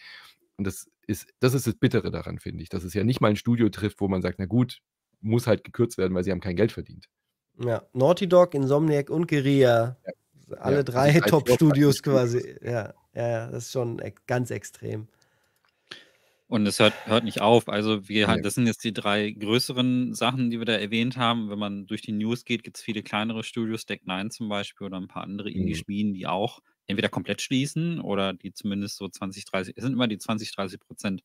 Und das ist, das ist das Bittere daran, finde ich, dass es ja nicht mal ein Studio trifft, wo man sagt, na gut, muss halt gekürzt werden, weil sie haben kein Geld verdient. Ja, Naughty Dog, Insomniac und Guerilla. Ja alle ja, drei also Top-Studios quasi. Ja, ja, das ist schon ganz extrem. Und es hört, hört nicht auf. Also, wir, halt, nee. das sind jetzt die drei größeren Sachen, die wir da erwähnt haben. Wenn man durch die News geht, gibt es viele kleinere Studios, Deck 9 zum Beispiel oder ein paar andere mhm. Indie-Spielen, die auch entweder komplett schließen oder die zumindest so 20, 30, es sind immer die 20, 30 Prozent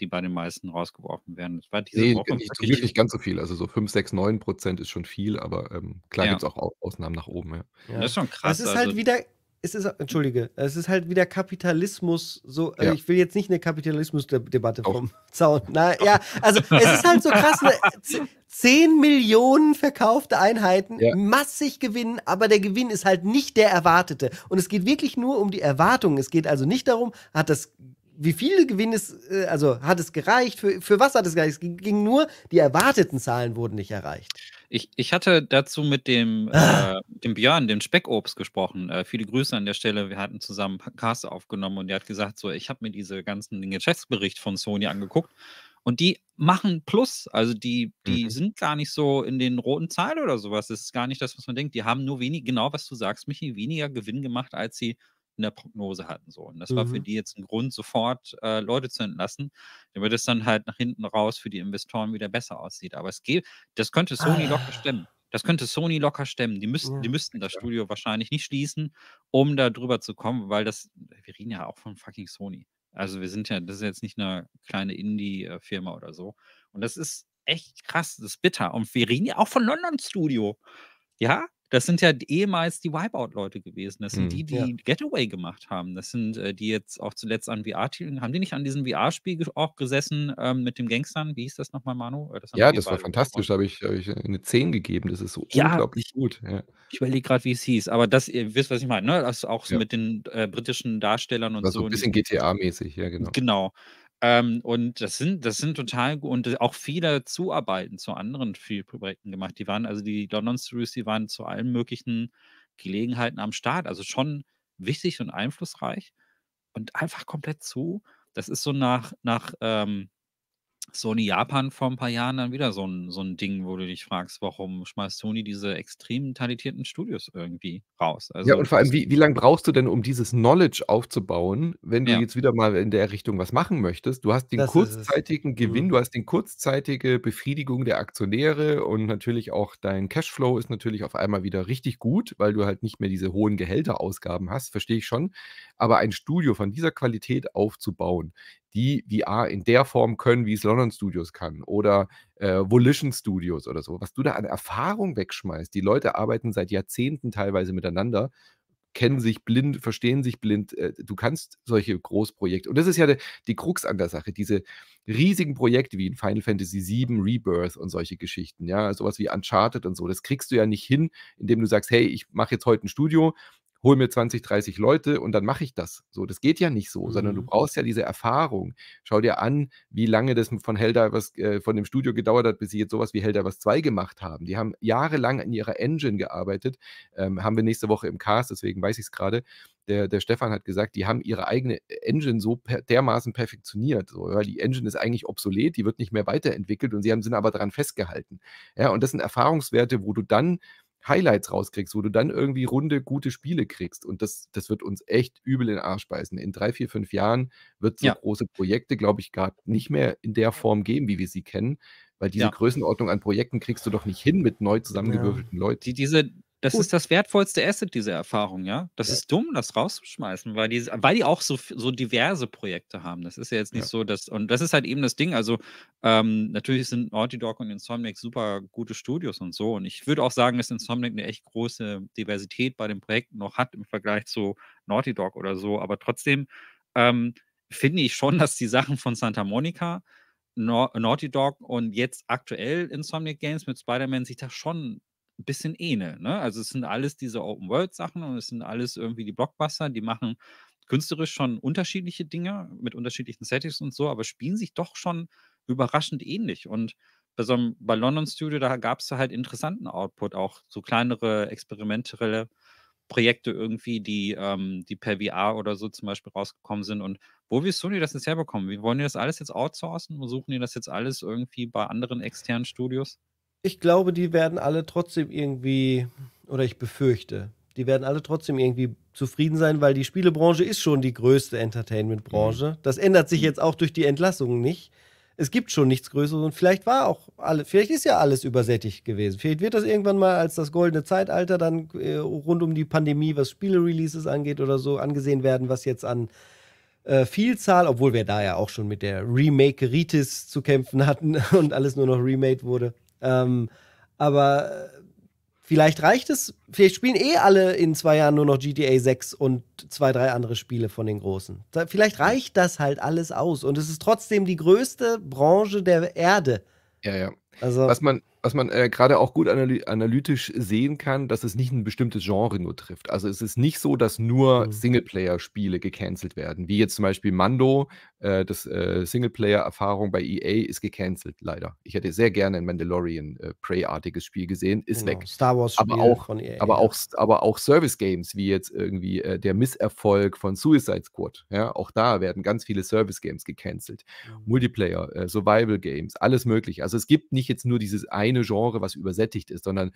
die bei den meisten rausgeworfen werden. Das war diese nee, Woche nicht, wirklich, nicht ganz so viel. Also so 5, 6, 9 Prozent ist schon viel, aber ähm, klar ja. gibt es auch Ausnahmen nach oben. Ja. ja. Das ist schon krass. Das ist also halt wieder, es ist, entschuldige, es ist halt wieder Kapitalismus, so, also ja. ich will jetzt nicht eine Kapitalismusdebatte vom Zaun. Na, ja, also es ist halt so krass, 10 ne, Millionen verkaufte Einheiten, ja. massig gewinnen, aber der Gewinn ist halt nicht der erwartete. Und es geht wirklich nur um die Erwartungen. Es geht also nicht darum, hat das wie viele Gewinn es, äh, also hat es gereicht? Für, für was hat es gereicht? Es ging nur, die erwarteten Zahlen wurden nicht erreicht. Ich, ich hatte dazu mit dem, ah. äh, dem Björn, dem Speckobst, gesprochen. Äh, viele Grüße an der Stelle. Wir hatten zusammen Cast aufgenommen und der hat gesagt: So, ich habe mir diese ganzen, den Geschäftsbericht von Sony angeguckt und die machen Plus. Also die, die mhm. sind gar nicht so in den roten Zahlen oder sowas. Das ist gar nicht das, was man denkt. Die haben nur wenig, genau was du sagst, Michi, weniger Gewinn gemacht, als sie in der Prognose hatten. So. Und das mhm. war für mhm. die jetzt ein Grund, sofort äh, Leute zu entlassen, damit es dann halt nach hinten raus für die Investoren wieder besser aussieht. Aber es geht, das könnte ah, Sony ah. locker stemmen. Das könnte Sony locker stemmen. Die müssten, ja. die müssten das Studio wahrscheinlich nicht schließen, um da drüber zu kommen, weil das, wir reden ja auch von fucking Sony. Also wir sind ja, das ist jetzt nicht eine kleine Indie-Firma oder so. Und das ist echt krass, das ist bitter. Und wir reden ja auch von London Studio. Ja, das sind ja ehemals die Wipeout-Leute gewesen. Das sind mhm, die, die ja. Getaway gemacht haben. Das sind äh, die jetzt auch zuletzt an VR, haben die nicht an diesem VR-Spiel auch gesessen ähm, mit dem Gangstern? Wie hieß das nochmal, Manu? Äh, das ja, das war fantastisch. Da habe ich, hab ich eine 10 gegeben. Das ist so ja, unglaublich gut. Ja. Ich überlege gerade, wie es hieß. Aber das, ihr wisst, was ich meine, ne? Das auch so mit den äh, britischen Darstellern und war so. so ein bisschen GTA-mäßig, ja, genau. Genau. Ähm, und das sind, das sind total und äh, auch viele Zuarbeiten zu anderen Projekten gemacht. Die waren, also die London Series, die waren zu allen möglichen Gelegenheiten am Start. Also schon wichtig und einflussreich und einfach komplett zu. Das ist so nach, nach ähm, Sony Japan vor ein paar Jahren dann wieder so ein, so ein Ding, wo du dich fragst, warum schmeißt Sony diese extrem talentierten Studios irgendwie raus? Also, ja, und vor allem, wie, wie lange brauchst du denn, um dieses Knowledge aufzubauen, wenn du ja. jetzt wieder mal in der Richtung was machen möchtest? Du hast den das kurzzeitigen Gewinn, mhm. du hast den kurzzeitige Befriedigung der Aktionäre und natürlich auch dein Cashflow ist natürlich auf einmal wieder richtig gut, weil du halt nicht mehr diese hohen Gehälterausgaben hast, verstehe ich schon. Aber ein Studio von dieser Qualität aufzubauen, die VR in der Form können, wie es London Studios kann oder äh, Volition Studios oder so. Was du da an Erfahrung wegschmeißt, die Leute arbeiten seit Jahrzehnten teilweise miteinander kennen sich blind, verstehen sich blind. Äh, du kannst solche Großprojekte. Und das ist ja die, die Krux an der Sache. Diese riesigen Projekte wie in Final Fantasy VII, Rebirth und solche Geschichten, ja, sowas wie Uncharted und so, das kriegst du ja nicht hin, indem du sagst, hey, ich mache jetzt heute ein Studio, hol mir 20, 30 Leute und dann mache ich das. So, das geht ja nicht so, mhm. sondern du mhm. brauchst ja diese Erfahrung. Schau dir an, wie lange das von Helldivers, äh, von dem Studio gedauert hat, bis sie jetzt sowas wie Helder was 2 gemacht haben. Die haben jahrelang an ihrer Engine gearbeitet. Ähm, haben wir nächste Woche im Cast, deswegen weiß ich es gerade. Der, der, Stefan hat gesagt, die haben ihre eigene äh, Engine so per, dermaßen perfektioniert. So, ja, die Engine ist eigentlich obsolet, die wird nicht mehr weiterentwickelt und sie haben, sind aber daran festgehalten. Ja, und das sind Erfahrungswerte, wo du dann Highlights rauskriegst, wo du dann irgendwie runde, gute Spiele kriegst. Und das, das wird uns echt übel in den Arsch beißen. In drei, vier, fünf Jahren wird so ja. große Projekte, glaube ich, gar nicht mehr in der Form geben, wie wir sie kennen. Weil diese ja. Größenordnung an Projekten kriegst du doch nicht hin mit neu zusammengewürfelten ja. Leuten. Die, diese, das Gut. ist das wertvollste Asset dieser Erfahrung, ja. Das ja. ist dumm, das rauszuschmeißen, weil die, weil die auch so, so diverse Projekte haben. Das ist ja jetzt nicht ja. so, dass, und das ist halt eben das Ding. Also, ähm, natürlich sind Naughty Dog und Insomniac super gute Studios und so. Und ich würde auch sagen, dass Insomniac eine echt große Diversität bei den Projekten noch hat im Vergleich zu Naughty Dog oder so. Aber trotzdem ähm, finde ich schon, dass die Sachen von Santa Monica Naughty Dog und jetzt aktuell Insomniac Games mit Spider-Man sich da schon ein bisschen ähneln. Ne? Also es sind alles diese Open-World-Sachen und es sind alles irgendwie die Blockbuster, die machen künstlerisch schon unterschiedliche Dinge mit unterschiedlichen Settings und so, aber spielen sich doch schon überraschend ähnlich. Und bei, so einem, bei London Studio, da gab es halt interessanten Output, auch so kleinere experimentelle Projekte irgendwie, die, ähm, die per VR oder so zum Beispiel rausgekommen sind. Und wo will Sony das jetzt herbekommen? Wie wollen die das alles jetzt outsourcen? Suchen die das jetzt alles irgendwie bei anderen externen Studios? ich glaube, die werden alle trotzdem irgendwie, oder ich befürchte, die werden alle trotzdem irgendwie zufrieden sein, weil die Spielebranche ist schon die größte Entertainment-Branche. Mhm. Das ändert sich mhm. jetzt auch durch die Entlassungen nicht. Es gibt schon nichts Größeres und vielleicht war auch alle, vielleicht ist ja alles übersättigt gewesen. Vielleicht wird das irgendwann mal als das goldene Zeitalter dann äh, rund um die Pandemie, was Spielereleases angeht oder so, angesehen werden, was jetzt an äh, Vielzahl, obwohl wir da ja auch schon mit der Remake-Ritis zu kämpfen hatten und alles nur noch remade wurde. Ähm, aber äh, vielleicht reicht es. Vielleicht spielen eh alle in zwei Jahren nur noch GTA 6 und zwei, drei andere Spiele von den Großen. Vielleicht reicht das halt alles aus. Und es ist trotzdem die größte Branche der Erde. Ja, ja. Also, was man, was man äh, gerade auch gut analy analytisch sehen kann, dass es nicht ein bestimmtes Genre nur trifft. Also es ist nicht so, dass nur mhm. Singleplayer-Spiele gecancelt werden, wie jetzt zum Beispiel Mando, äh, das äh, Singleplayer-Erfahrung bei EA ist gecancelt, leider. Ich hätte sehr gerne ein Mandalorian äh, Prey-artiges Spiel gesehen, ist genau. weg. Star Wars aber auch, von EA. Aber auch, aber auch Service-Games, wie jetzt irgendwie äh, der Misserfolg von Suicide Squad. Ja? Auch da werden ganz viele Service-Games gecancelt. Mhm. Multiplayer, äh, Survival-Games, alles mögliche. Also es gibt nicht jetzt nur dieses eine eine Genre, was übersättigt ist, sondern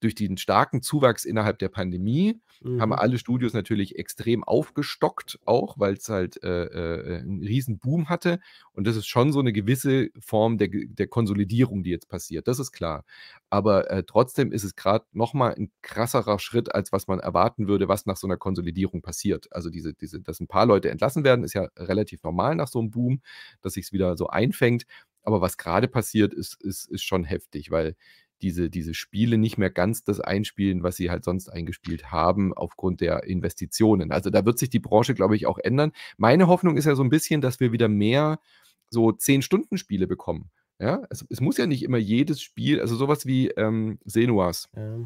durch den starken Zuwachs innerhalb der Pandemie mhm. haben alle Studios natürlich extrem aufgestockt, auch weil es halt äh, äh, äh einen riesen Boom hatte. Und das ist schon so eine gewisse Form der, der Konsolidierung, die jetzt passiert. Das ist klar. Aber äh, trotzdem ist es gerade nochmal ein krasserer Schritt, als was man erwarten würde, was nach so einer Konsolidierung passiert. Also diese, diese, dass ein paar Leute entlassen werden, ist ja relativ normal nach so einem Boom, dass sich es wieder so einfängt. Aber was gerade passiert, ist, ist, ist schon heftig, weil diese, diese Spiele nicht mehr ganz das einspielen, was sie halt sonst eingespielt haben, aufgrund der Investitionen. Also da wird sich die Branche, glaube ich, auch ändern. Meine Hoffnung ist ja so ein bisschen, dass wir wieder mehr so 10-Stunden-Spiele bekommen. Ja, es, es, muss ja nicht immer jedes Spiel, also sowas wie ähm, Senuas. Ja.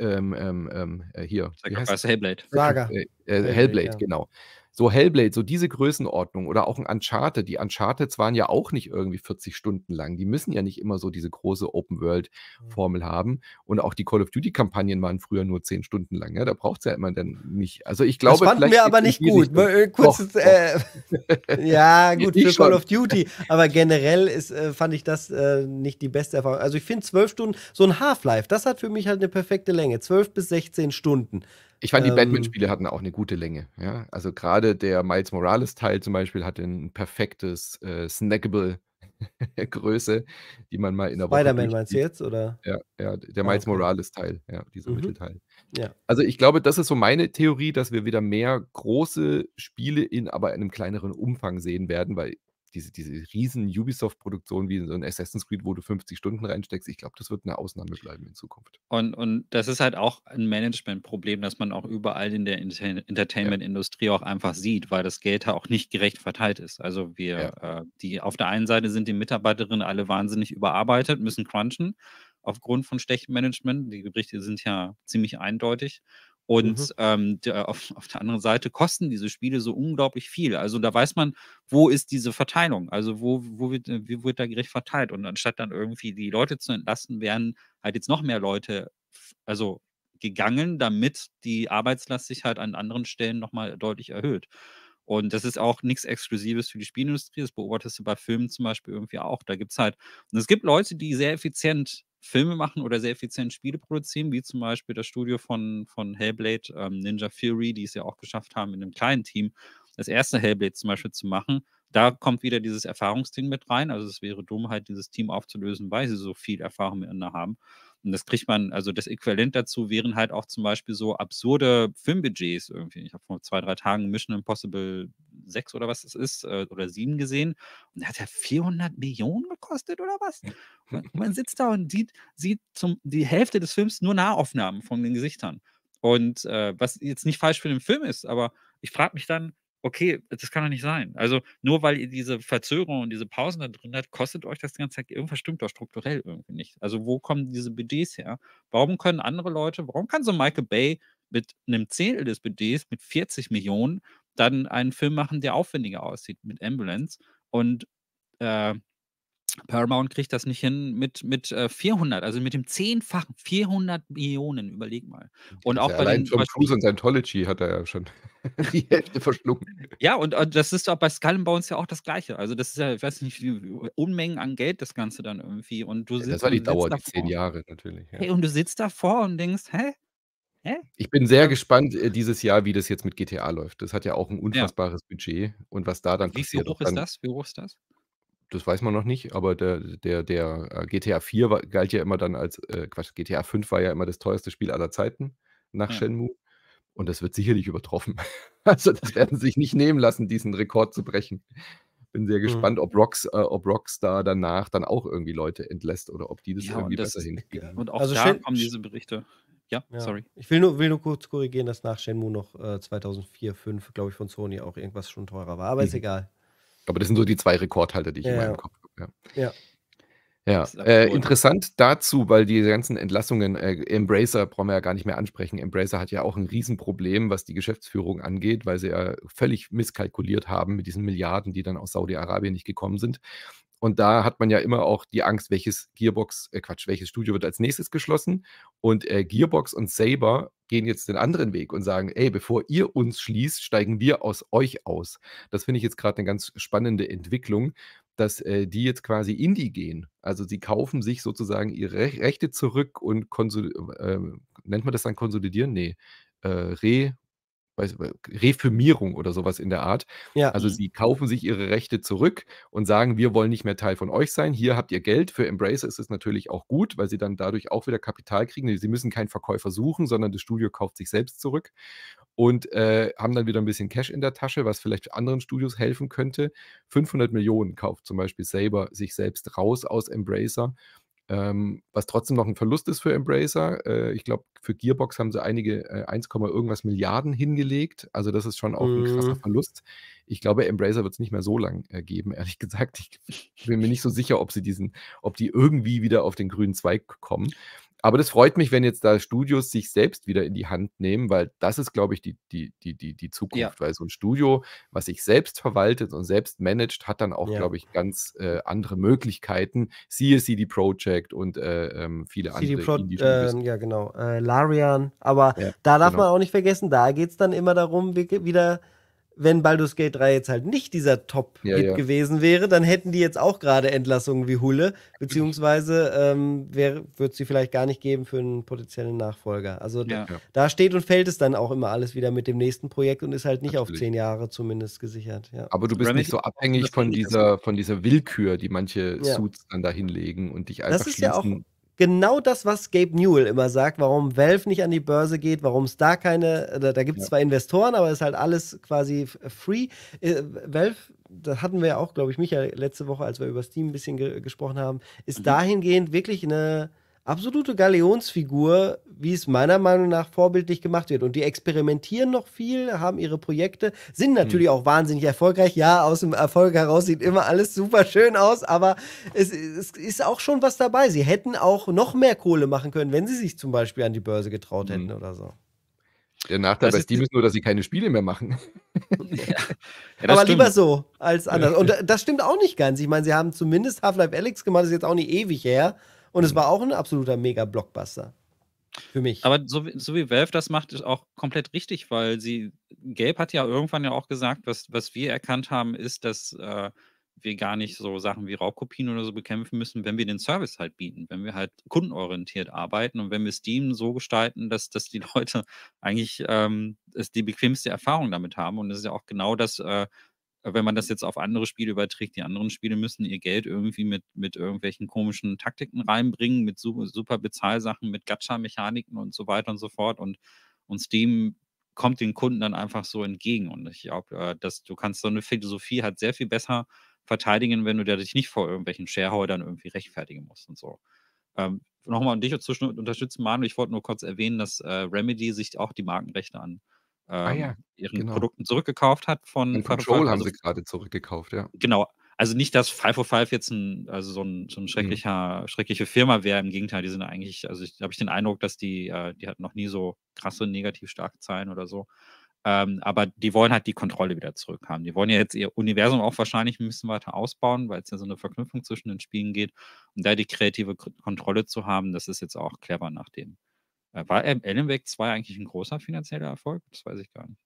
Ähm, ähm, ähm äh, hier. Sacrifice Hellblade. Saga. Äh, äh, Hellblade, ja. genau. So Hellblade, so diese Größenordnung oder auch ein Uncharted. Die Uncharted waren ja auch nicht irgendwie 40 Stunden lang. Die müssen ja nicht immer so diese große mhm. Open-World-Formel haben. Und auch die Call of Duty-Kampagnen waren früher nur 10 Stunden lang. Ja? Ne? Da braucht es ja immer dann nicht. Also ich glaube, das fanden wir aber nicht gut. Nicht äh, Kurzes, äh, ja, gut für Call of Duty. Aber generell ist, äh, fand ich das äh, nicht die beste Erfahrung. Also ich finde 12 Stunden, so ein Half-Life, das hat für mich halt eine perfekte Länge. 12 bis 16 Stunden. Ich fand, die ähm, Batman-Spiele hatten auch eine gute Länge. Ja? Also gerade der Miles Morales-Teil zum Beispiel hatte ein perfektes äh, Snackable. Größe, die man mal in der Spider-Man Woche. Spider-Man meinst du jetzt? Oder? Ja, ja der ah, Miles okay. Morales-Teil, ja, dieser mhm. Mittelteil. Ja. Also ich glaube, das ist so meine Theorie, dass wir wieder mehr große Spiele in aber einem kleineren Umfang sehen werden, weil diese, diese riesen Ubisoft-Produktion wie so ein Assassin's Creed, wo du 50 Stunden reinsteckst, ich glaube, das wird eine Ausnahme bleiben in Zukunft. Und, und das ist halt auch ein Management-Problem, das man auch überall in der Entertainment-Industrie ja. auch einfach sieht, weil das Geld da halt auch nicht gerecht verteilt ist. Also wir, ja. äh, die auf der einen Seite sind die Mitarbeiterinnen alle wahnsinnig überarbeitet, müssen crunchen aufgrund von schlechtem Management. Die Berichte sind ja ziemlich eindeutig. Und mhm. ähm, der, äh, auf, auf, der anderen Seite kosten diese Spiele so unglaublich viel. Also da weiß man, wo ist diese Verteilung? Also wo, wo, wird, äh, wie wird da gerecht verteilt? Und anstatt dann irgendwie die Leute zu entlasten, werden halt jetzt noch mehr Leute, also gegangen, damit die Arbeitslast sich halt an anderen Stellen nochmal deutlich erhöht. Und das ist auch nichts Exklusives für die Spielindustrie. Das beobachtest du bei Filmen zum Beispiel irgendwie auch. Da gibt es halt, und es gibt Leute, die sehr effizient Filme machen oder sehr effizient Spiele produzieren, wie zum Beispiel das Studio von, von Hellblade, ähm, Ninja Fury, die es ja auch geschafft haben, in einem kleinen Team das erste Hellblade zum Beispiel zu machen. Da kommt wieder dieses Erfahrungsding mit rein. Also es wäre dumm, halt dieses Team aufzulösen, weil sie so viel Erfahrung miteinander haben. Und das kriegt man, also das Äquivalent dazu wären halt auch zum Beispiel so absurde Filmbudgets irgendwie. Ich habe vor zwei, drei Tagen Mission Impossible 6 oder was es ist, äh, oder 7 gesehen. Und der hat ja 400 Millionen gekostet oder was? Man, man sitzt da und sieht, sieht zum, die Hälfte des Films nur Nahaufnahmen von den Gesichtern. Und äh, was jetzt nicht falsch für den Film ist, aber ich frage mich dann, okay, das kann doch nicht sein. Also nur weil ihr diese Verzögerung und diese Pausen da drin habt, kostet euch das ganze Zeit, irgendwas stimmt doch strukturell irgendwie nicht. Also wo kommen diese Budgets her? Warum können andere Leute, warum kann so Michael Bay mit einem Zehntel des Budgets, mit 40 Millionen, dann einen Film machen, der aufwendiger aussieht mit Ambulance und äh, Paramount kriegt das nicht hin mit, mit 400, äh, also mit dem Zehnfachen, 400 Millionen, überleg mal. Und also auch ja, bei allein den, Tom Cruise und Scientology hat er ja schon die Hälfte verschlungen. Ja, und, und äh, das ist auch bei Skull and Bones ja auch das Gleiche. Also das ist ja, ich weiß nicht, Unmengen an Geld das Ganze dann irgendwie. Und du sitzt, ja, das war die Dauer, die zehn Jahre natürlich. Ja. Hey, und du sitzt davor und denkst, hä? hä? Ich bin sehr ähm. gespannt äh, dieses Jahr, wie das jetzt mit GTA läuft. Das hat ja auch ein unfassbares Budget. Und was da dann wie passiert. Wie hoch ist das? Wie hoch ist das? das weiß man noch nicht, aber der, der, der äh, GTA 4 war, galt ja immer dann als, äh, Quatsch, GTA 5 war ja immer das teuerste Spiel aller Zeiten nach ja. Shenmue. Und das wird sicherlich übertroffen. also das werden sich nicht nehmen lassen, diesen Rekord zu brechen. Bin sehr mhm. gespannt, mhm. ob, Rocks, äh, ob Rockstar danach dann auch irgendwie Leute entlässt oder ob die das ja, irgendwie das, besser hinkriegen. Und auch also da Shen kommen diese Berichte. Ja, ja, sorry. Ich will nur, will nur kurz korrigieren, dass nach Shenmue noch äh, 2004, 2005, glaube ich, von Sony auch irgendwas schon teurer war. Aber mhm. ist egal. Aber das sind so die zwei Rekordhalter, die ich ja, in meinem Kopf habe. Ja. ja. ja. Äh, interessant dazu, weil die ganzen Entlassungen, äh, Embracer brauchen wir ja gar nicht mehr ansprechen. Embracer hat ja auch ein Riesenproblem, was die Geschäftsführung angeht, weil sie ja völlig misskalkuliert haben mit diesen Milliarden, die dann aus Saudi-Arabien nicht gekommen sind. Und da hat man ja immer auch die Angst, welches Gearbox, äh Quatsch, welches Studio wird als nächstes geschlossen. Und äh, Gearbox und Saber gehen jetzt den anderen Weg und sagen, ey, bevor ihr uns schließt, steigen wir aus euch aus. Das finde ich jetzt gerade eine ganz spannende Entwicklung, dass äh, die jetzt quasi Indie gehen. Also sie kaufen sich sozusagen ihre Rechte zurück und konsolidieren, äh, nennt man das dann konsolidieren? Nee. Äh, re weiß, Refirmierung oder sowas in der Art. Ja. Also mhm. sie kaufen sich ihre Rechte zurück und sagen, wir wollen nicht mehr Teil von euch sein, hier habt ihr Geld. Für Embracer ist es natürlich auch gut, weil sie dann dadurch auch wieder Kapital kriegen. Sie müssen keinen Verkäufer suchen, sondern das Studio kauft sich selbst zurück und äh, haben dann wieder ein bisschen Cash in der Tasche, was vielleicht anderen Studios helfen könnte. 500 Millionen kauft zum Beispiel Saber sich selbst raus aus Embracer ähm, was trotzdem noch ein Verlust ist für Embracer. Äh, ich glaube, für Gearbox haben sie einige äh, 1, irgendwas Milliarden hingelegt. Also das ist schon auch ein krasser mhm. Verlust. Ich glaube, Embracer wird es nicht mehr so lang äh, geben, ehrlich gesagt. Ich, ich bin mir nicht so sicher, ob sie diesen, ob die irgendwie wieder auf den grünen Zweig kommen aber das freut mich, wenn jetzt da Studios sich selbst wieder in die Hand nehmen, weil das ist, glaube ich, die, die, die, die, die Zukunft. Ja. Weil so ein Studio, was sich selbst verwaltet und selbst managt, hat dann auch, ja. glaube ich, ganz äh, andere Möglichkeiten. Siehe CD Projekt und äh, ähm, viele CD andere. Pro äh, ja, genau. Äh, Larian. Aber ja, da darf genau. man auch nicht vergessen, da geht es dann immer darum, wie, wieder wenn Baldur's Gate 3 jetzt halt nicht dieser Top-Hit ja, ja. gewesen wäre, dann hätten die jetzt auch gerade Entlassungen wie Hulle, beziehungsweise ähm, wird sie vielleicht gar nicht geben für einen potenziellen Nachfolger. Also ja. da, da, steht und fällt es dann auch immer alles wieder mit dem nächsten Projekt und ist halt nicht Natürlich. auf zehn Jahre zumindest gesichert. Aber du bist Remedy nicht so abhängig von dieser, von dieser Willkür, die manche Suits dann da hinlegen und dich einfach das ist schließen, genau das, was Gabe Newell immer sagt, warum Valve nicht an die Börse geht, warum es da keine, da, da gibt es ja. zwar Investoren, aber es ist halt alles quasi free. Äh, Valve, das hatten wir ja auch, glaube ich, Michael, letzte Woche, als wir über Steam ein bisschen ge gesprochen haben, ist mhm. dahingehend wirklich eine absolute Galeonsfigur, wie es meiner Meinung nach vorbildlich gemacht wird. Und die experimentieren noch viel, haben ihre Projekte, sind natürlich mhm. auch wahnsinnig erfolgreich. Ja, aus dem Erfolg heraus sieht immer alles super schön aus, aber es, es, ist auch schon was dabei. Sie hätten auch noch mehr Kohle machen können, wenn sie sich zum Beispiel an die Börse getraut mhm. hätten oder so. Der Nachteil das bei Steam ist nur, dass sie keine Spiele mehr machen. ja. Ja, Aber stimmt. lieber so als anders. Und das stimmt auch nicht ganz. Ich meine, sie haben zumindest Half-Life Alyx gemacht, das ist jetzt auch nicht ewig her. Und es war auch ein absoluter Mega-Blockbuster. Für mich. Aber so, so wie Valve das macht, ist auch komplett richtig, weil sie, Gelb hat ja irgendwann ja auch gesagt, was, was wir erkannt haben, ist, dass äh, wir gar nicht so Sachen wie Raubkopien oder so bekämpfen müssen, wenn wir den Service halt bieten, wenn wir halt kundenorientiert arbeiten und wenn wir Steam so gestalten, dass, dass die Leute eigentlich ähm, die bequemste Erfahrung damit haben. Und das ist ja auch genau das, äh, äh, wenn man das jetzt auf andere Spiele überträgt, die anderen Spiele müssen ihr Geld irgendwie mit, mit irgendwelchen komischen Taktiken reinbringen, mit super, Bezahlsachen, mit Gacha-Mechaniken und so weiter und so fort. Und, und Steam kommt den Kunden dann einfach so entgegen. Und ich glaube, äh, dass du kannst so eine Philosophie halt sehr viel besser verteidigen, wenn du dich nicht vor irgendwelchen Shareholdern irgendwie rechtfertigen musst und so. Ähm, Nochmal an dich zu unterstützen, Manu, ich wollte nur kurz erwähnen, dass äh, Remedy sich auch die Markenrechte an ähm, ah, ja. Ähm, ihren genau. Produkten zurückgekauft hat von Und Control 505. haben also, sie gerade zurückgekauft, ja. Genau. Also nicht, dass 505 jetzt ein, also so ein, so ein mhm. schrecklicher, mhm. schreckliche Firma wäre. Im Gegenteil, die sind eigentlich, also ich habe ich den Eindruck, dass die, äh, die hat noch nie so krasse negativ starke Zahlen oder so. Ähm, aber die wollen halt die Kontrolle wieder zurückhaben. Die wollen ja jetzt ihr Universum auch wahrscheinlich ein bisschen weiter ausbauen, weil es ja so eine Verknüpfung zwischen den Spielen geht. Und da die kreative Kontrolle zu haben, das ist jetzt auch clever nach dem, äh, war Ellenweg 2 eigentlich ein großer finanzieller Erfolg? Das weiß ich gar nicht.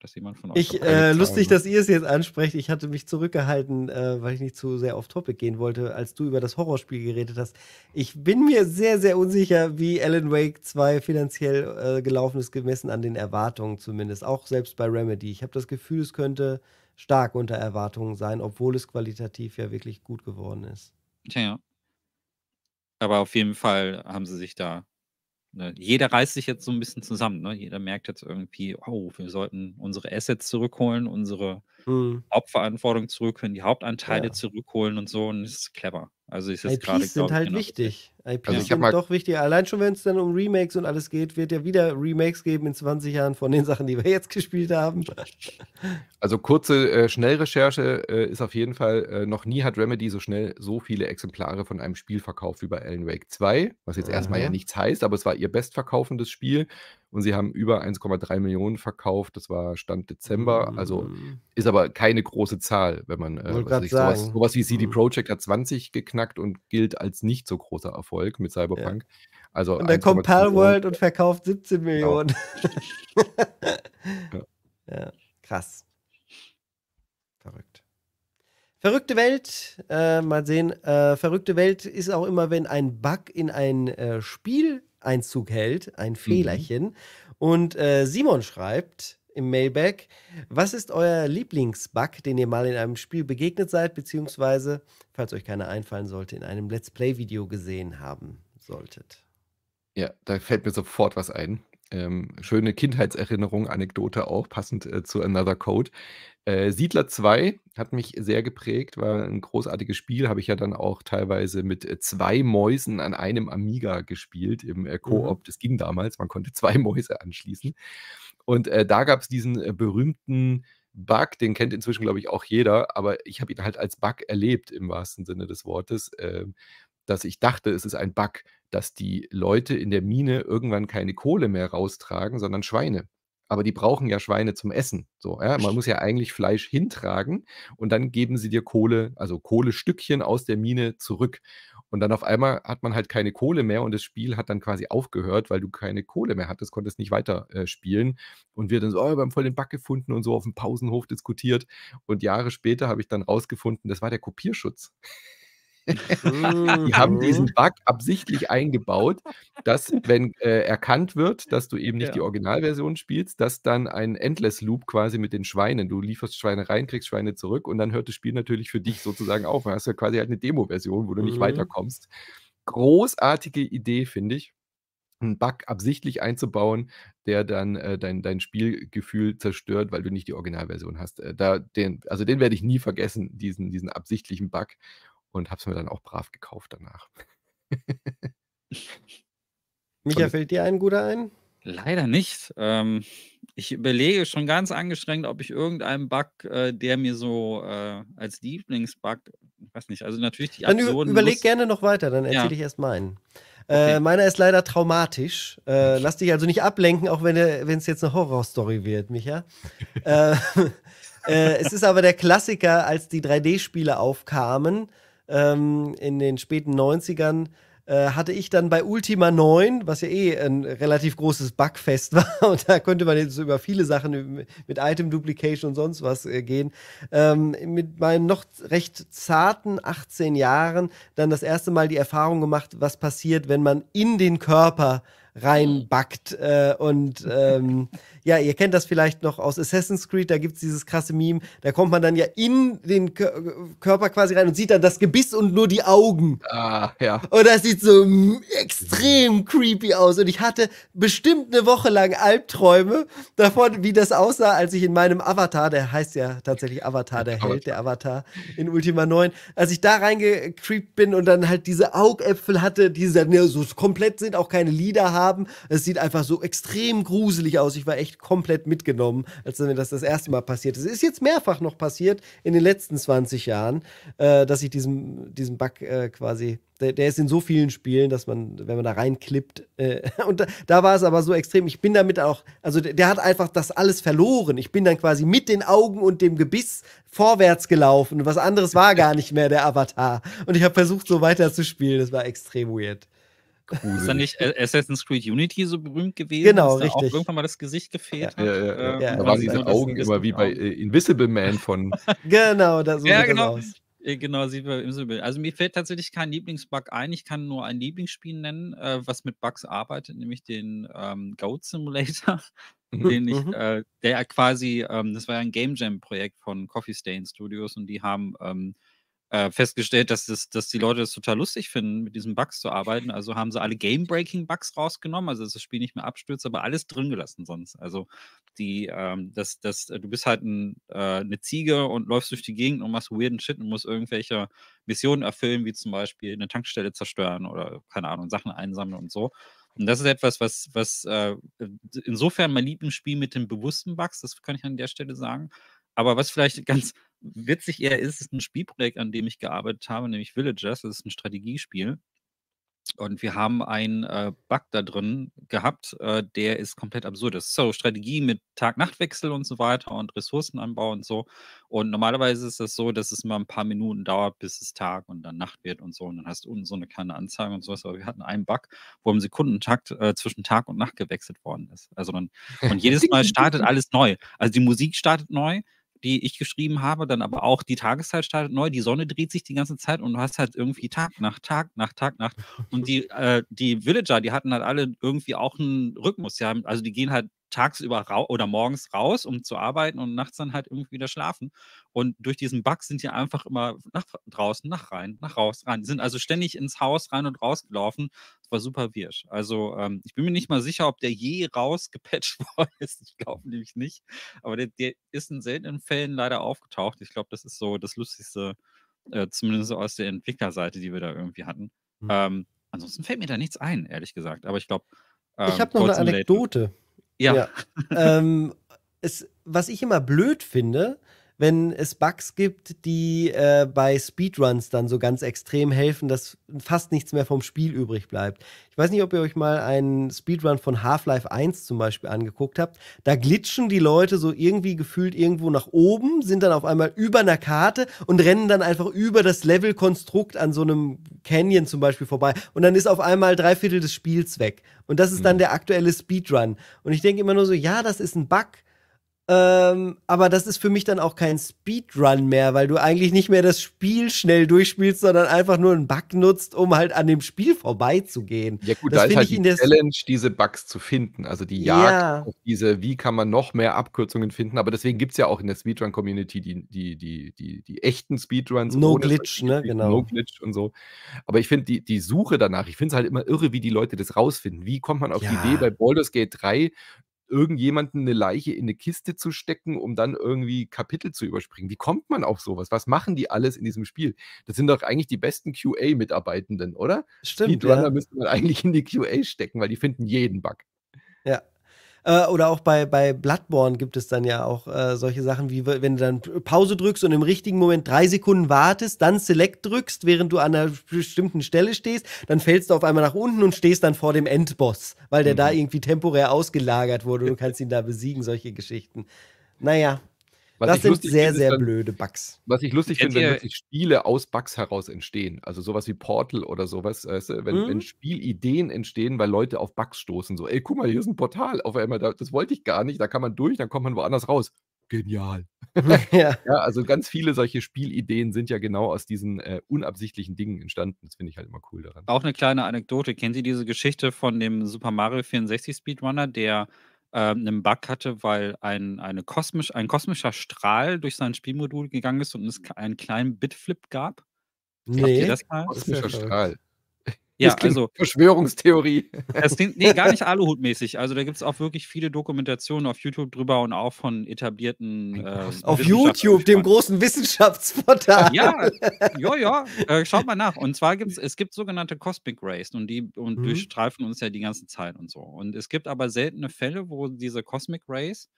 Dass jemand von euch. Ich, äh, lustig, dass ihr es jetzt ansprecht. Ich hatte mich zurückgehalten, äh, weil ich nicht zu sehr auf Topic gehen wollte, als du über das Horrorspiel geredet hast. Ich bin mir sehr, sehr unsicher, wie Alan Wake 2 finanziell äh, gelaufen ist, gemessen an den Erwartungen zumindest. Auch selbst bei Remedy. Ich habe das Gefühl, es könnte stark unter Erwartungen sein, obwohl es qualitativ ja wirklich gut geworden ist. Tja. Aber auf jeden Fall haben sie sich da Ne? Jeder reißt sich jetzt so ein bisschen zusammen. Ne? Jeder merkt jetzt irgendwie, oh, wir sollten unsere Assets zurückholen, unsere mhm. Hauptverantwortung zurückholen, die Hauptanteile ja. zurückholen und so. Und das ist clever. Also ist IPs grade, sind halt genau wichtig. IPs also sind doch wichtig. Allein schon, wenn es dann um Remakes und alles geht, wird ja wieder Remakes geben in 20 Jahren von den Sachen, die wir jetzt gespielt haben. Also kurze äh, Schnellrecherche äh, ist auf jeden Fall, äh, noch nie hat Remedy so schnell so viele Exemplare von einem Spiel verkauft wie bei Alan Wake 2, was jetzt mhm. erstmal ja nichts heißt, aber es war ihr bestverkaufendes Spiel und sie haben über 1,3 Millionen verkauft. Das war Stand Dezember. Also mm. ist aber keine große Zahl, wenn man äh, was ich, sowas, sowas, wie CD mm. Projekt hat 20 geknackt und gilt als nicht so großer Erfolg mit Cyberpunk. Ja. Also und dann kommt Palworld und verkauft 17 genau. Millionen. Genau. ja. ja. Krass. Verrückt. Verrückte Welt, äh, mal sehen. Äh, verrückte Welt ist auch immer, wenn ein Bug in ein äh, Spiel Einzug hält, ein mhm. Fehlerchen. Mhm. Und äh, Simon schreibt im Mailback, was ist euer Lieblingsbug, den ihr mal in einem Spiel begegnet seid, beziehungsweise, falls euch keiner einfallen sollte, in einem Let's Play-Video gesehen haben solltet? Ja, da fällt mir sofort was ein ähm, schöne Kindheitserinnerung, Anekdote auch, passend äh, zu Another Code. Äh, Siedler 2 hat mich sehr geprägt, war ein großartiges Spiel, habe ich ja dann auch teilweise mit äh, zwei Mäusen an einem Amiga gespielt im äh, mhm. Koop. Mhm. Das ging damals, man konnte zwei Mäuse anschließen. Und äh, da gab es diesen berühmten Bug, den kennt inzwischen, glaube ich, auch jeder, aber ich habe ihn halt als Bug erlebt im wahrsten Sinne des Wortes, ähm, dass ich dachte, es ist ein Bug dass die Leute in der Mine irgendwann keine Kohle mehr raustragen, sondern Schweine. Aber die brauchen ja Schweine zum Essen. So, ja? Man muss ja eigentlich Fleisch hintragen und dann geben sie dir Kohle, also Kohlestückchen aus der Mine zurück. Und dann auf einmal hat man halt keine Kohle mehr und das Spiel hat dann quasi aufgehört, weil du keine Kohle mehr hattest, konntest nicht weiter äh, spielen. Und wir dann so, oh, wir haben voll den Back gefunden und so auf dem Pausenhof diskutiert. Und Jahre später habe ich dann rausgefunden, das war der Kopierschutz die haben diesen mhm. Bug absichtlich eingebaut, dass, wenn äh, erkannt wird, dass du eben nicht ja. die Originalversion spielst, dass dann ein Endless Loop quasi mit den Schweinen, du lieferst Schweine rein, kriegst Schweine zurück und dann hört das Spiel natürlich für dich sozusagen auf. Dann hast du ja quasi halt eine Demo-Version, wo du mhm. nicht weiterkommst. Großartige Idee, finde ich einen Bug absichtlich einzubauen, der dann äh, dein, dein Spielgefühl zerstört, weil du nicht die Originalversion hast. Äh, da den, also den werde ich nie vergessen, diesen, diesen absichtlichen Bug und habe es mir dann auch brav gekauft danach. Micha, fällt dir ein guter ein? Leider nicht. Ähm, ich überlege schon ganz angestrengt, ob ich irgendeinen Bug, äh, der mir so äh, als Lieblingsbug, ich weiß nicht, also natürlich die Dann überleg Lust gerne noch weiter, dann erzähle ja. ich erst meinen. Okay. Äh, meiner ist leider traumatisch. Äh, lass dich also nicht ablenken, auch wenn äh, es jetzt eine Horrorstory wird, Micha. Äh, äh, es ist aber der Klassiker, als die 3D-Spiele aufkamen ähm, in den späten 90ern äh, hatte ich dann bei Ultima 9, was ja eh ein relativ großes Bugfest war, und da könnte man jetzt über viele Sachen mit Item Duplication und sonst was äh, gehen, ähm, mit meinen noch recht zarten 18 Jahren dann das erste Mal die Erfahrung gemacht, was passiert, wenn man in den Körper reinbackt. Äh, und ähm, ja, ihr kennt das vielleicht noch aus Assassin's Creed, da gibt es dieses krasse Meme, da kommt man dann ja in den Kör Körper quasi rein und sieht dann das Gebiss und nur die Augen. Ah, ja. Und das sieht so extrem creepy aus. Und ich hatte bestimmt eine Woche lang Albträume davon, wie das aussah, als ich in meinem Avatar, der heißt ja tatsächlich Avatar, der Held, der Avatar in Ultima 9, als ich da reingecreept bin und dann halt diese Augäpfel hatte, die dann ja so komplett sind, auch keine Lieder haben haben. Es sieht einfach so extrem gruselig aus. Ich war echt komplett mitgenommen, als mir das das erste Mal passiert ist. Es ist jetzt mehrfach noch passiert in den letzten 20 Jahren, äh, dass ich diesen, diesen Bug äh, quasi der, der, ist in so vielen Spielen, dass man, wenn man da reinklippt, äh, und da, da, war es aber so extrem. Ich bin damit auch, also der, der, hat einfach das alles verloren. Ich bin dann quasi mit den Augen und dem Gebiss vorwärts gelaufen und was anderes war gar nicht mehr der Avatar. Und ich habe versucht, so weiterzuspielen. Das war extrem weird. Ist da nicht äh, Assassin's Creed Unity so berühmt gewesen? Genau, richtig. Auch irgendwann mal das Gesicht gefehlt ja, hat. Ja, ja, ähm, ja. da waren diese Augen immer wie bei genau. äh, Invisible Man von. genau, da so ja, genau. aus. Äh, genau, sieht man Invisible. Also mir fällt tatsächlich kein Lieblingsbug ein. Ich kann nur ein Lieblingsspiel nennen, was mit Bugs arbeitet, nämlich den ähm, Goat Simulator. Mhm. den ich, mhm. der quasi, ähm, das war ja ein Game Jam-Projekt von Coffee Stain Studios und die haben ähm, äh, festgestellt, dass, das, dass die Leute es total lustig finden, mit diesen Bugs zu arbeiten. Also haben sie alle Game-Breaking-Bugs rausgenommen, also dass das Spiel nicht mehr abstürzt, aber alles drin gelassen sonst. Also die, ähm, das, das, äh, du bist halt ein, äh, eine Ziege und läufst durch die Gegend und machst weirden Shit und musst irgendwelche Missionen erfüllen, wie zum Beispiel eine Tankstelle zerstören oder, keine Ahnung, Sachen einsammeln und so. Und das ist etwas, was, was äh, insofern mein Lieblingsspiel mit den bewussten Bugs, das kann ich an der Stelle sagen, aber was vielleicht ganz witzig eher ist, ist ein Spielprojekt, an dem ich gearbeitet habe, nämlich Villagers. Das ist ein Strategiespiel. Und wir haben einen äh, Bug da drin gehabt, äh, der ist komplett absurd. Das ist so Strategie mit Tag-Nacht-Wechsel und so weiter und Ressourcenanbau und so. Und normalerweise ist das so, dass es mal ein paar Minuten dauert, bis es Tag und dann Nacht wird und so. Und dann hast du unten so eine kleine Anzeige und sowas. Aber wir hatten einen Bug, wo im Sekundentakt äh, zwischen Tag und Nacht gewechselt worden ist. Also dann, und jedes Mal startet alles neu. Also die Musik startet neu die ich geschrieben habe, dann aber auch die Tageszeit startet neu, die Sonne dreht sich die ganze Zeit und du hast halt irgendwie Tag nach Tag nach Tag nach. Und die, äh, die Villager, die hatten halt alle irgendwie auch einen Rhythmus. Ja? Also die gehen halt tagsüber oder morgens raus, um zu arbeiten und nachts dann halt irgendwie wieder schlafen. Und durch diesen Bug sind die einfach immer nach draußen, nach rein, nach raus, rein. Die sind also ständig ins Haus rein und raus gelaufen. Das war super wirsch. Also ähm, ich bin mir nicht mal sicher, ob der je rausgepatcht worden ist. Ich glaube nämlich nicht. Aber der, der, ist in seltenen Fällen leider aufgetaucht. Ich glaube, das ist so das Lustigste, äh, zumindest aus der Entwicklerseite, die wir da irgendwie hatten. Mhm. Ähm, ansonsten fällt mir da nichts ein, ehrlich gesagt. Aber ich glaube, ähm, ich habe noch eine Anekdote. Ja. ja. ähm, es, was ich immer blöd finde, wenn es Bugs gibt, die äh, bei Speedruns dann so ganz extrem helfen, dass fast nichts mehr vom Spiel übrig bleibt. Ich weiß nicht, ob ihr euch mal einen Speedrun von Half-Life 1 zum Beispiel angeguckt habt. Da glitschen die Leute so irgendwie gefühlt irgendwo nach oben, sind dann auf einmal über einer Karte und rennen dann einfach über das Levelkonstrukt an so einem Canyon zum Beispiel vorbei. Und dann ist auf einmal drei Viertel des Spiels weg. Und das ist dann mhm. der aktuelle Speedrun. Und ich denke immer nur so, ja, das ist ein Bug ähm, aber das ist für mich dann auch kein Speedrun mehr, weil du eigentlich nicht mehr das Spiel schnell durchspielst, sondern einfach nur einen Bug nutzt, um halt an dem Spiel vorbeizugehen. Ja, gut, das da ist halt die Challenge, diese Bugs zu finden. Also die Jagd ja. auf diese, wie kann man noch mehr Abkürzungen finden. Aber deswegen gibt es ja auch in der Speedrun-Community die, die, die, die, die echten Speedruns. No Glitch, ne? Genau. No Glitch und so. Aber ich finde die, die Suche danach, ich finde es halt immer irre, wie die Leute das rausfinden. Wie kommt man auf ja. die Idee bei Baldur's Gate 3 irgendjemanden eine Leiche in eine Kiste zu stecken, um dann irgendwie Kapitel zu überspringen. Wie kommt man auf sowas? Was machen die alles in diesem Spiel? Das sind doch eigentlich die besten QA-Mitarbeitenden, oder? Stimmt. Speedrunner ja. müsste man eigentlich in die QA stecken, weil die finden jeden Bug. Ja, äh, oder auch bei, bei Bloodborne gibt es dann ja auch äh, solche Sachen, wie wenn du dann Pause drückst und im richtigen Moment drei Sekunden wartest, dann Select drückst, während du an einer bestimmten Stelle stehst, dann fällst du auf einmal nach unten und stehst dann vor dem Endboss, weil der mhm. da irgendwie temporär ausgelagert wurde und du kannst ihn da besiegen, solche Geschichten. Naja, was das sind sehr, finde, sehr dann, blöde Bugs. Was ich lustig finde, wenn wirklich Spiele aus Bugs heraus entstehen. Also sowas wie Portal oder sowas. Weißt du, wenn, mhm. wenn, Spielideen entstehen, weil Leute auf Bugs stoßen. So, ey, guck mal, hier ist ein Portal. Auf einmal, das wollte ich gar nicht. Da kann man durch, dann kommt man woanders raus. Genial. ja. ja. also ganz viele solche Spielideen sind ja genau aus diesen äh, unabsichtlichen Dingen entstanden. Das finde ich halt immer cool daran. Auch eine kleine Anekdote. Kennen Sie diese Geschichte von dem Super Mario 64 Speedrunner, der ähm, einen Bug hatte, weil ein, eine kosmisch, ein kosmischer Strahl durch sein Spielmodul gegangen ist und es einen kleinen Bitflip gab. Nee, das mal? kosmischer Strahl. Ja, also. Verschwörungstheorie. Das klingt, nee, gar nicht Aluhutmäßig. Also da gibt es auch wirklich viele Dokumentationen auf YouTube drüber und auch von etablierten. Äh, auf YouTube, dem großen Wissenschaftsportal. Ja, ja, ja. Äh, schaut mal nach. Und zwar gibt es, gibt sogenannte Cosmic Rays und die und mhm. durchstreifen uns ja die ganze Zeit und so. Und es gibt aber seltene Fälle, wo diese Cosmic Rays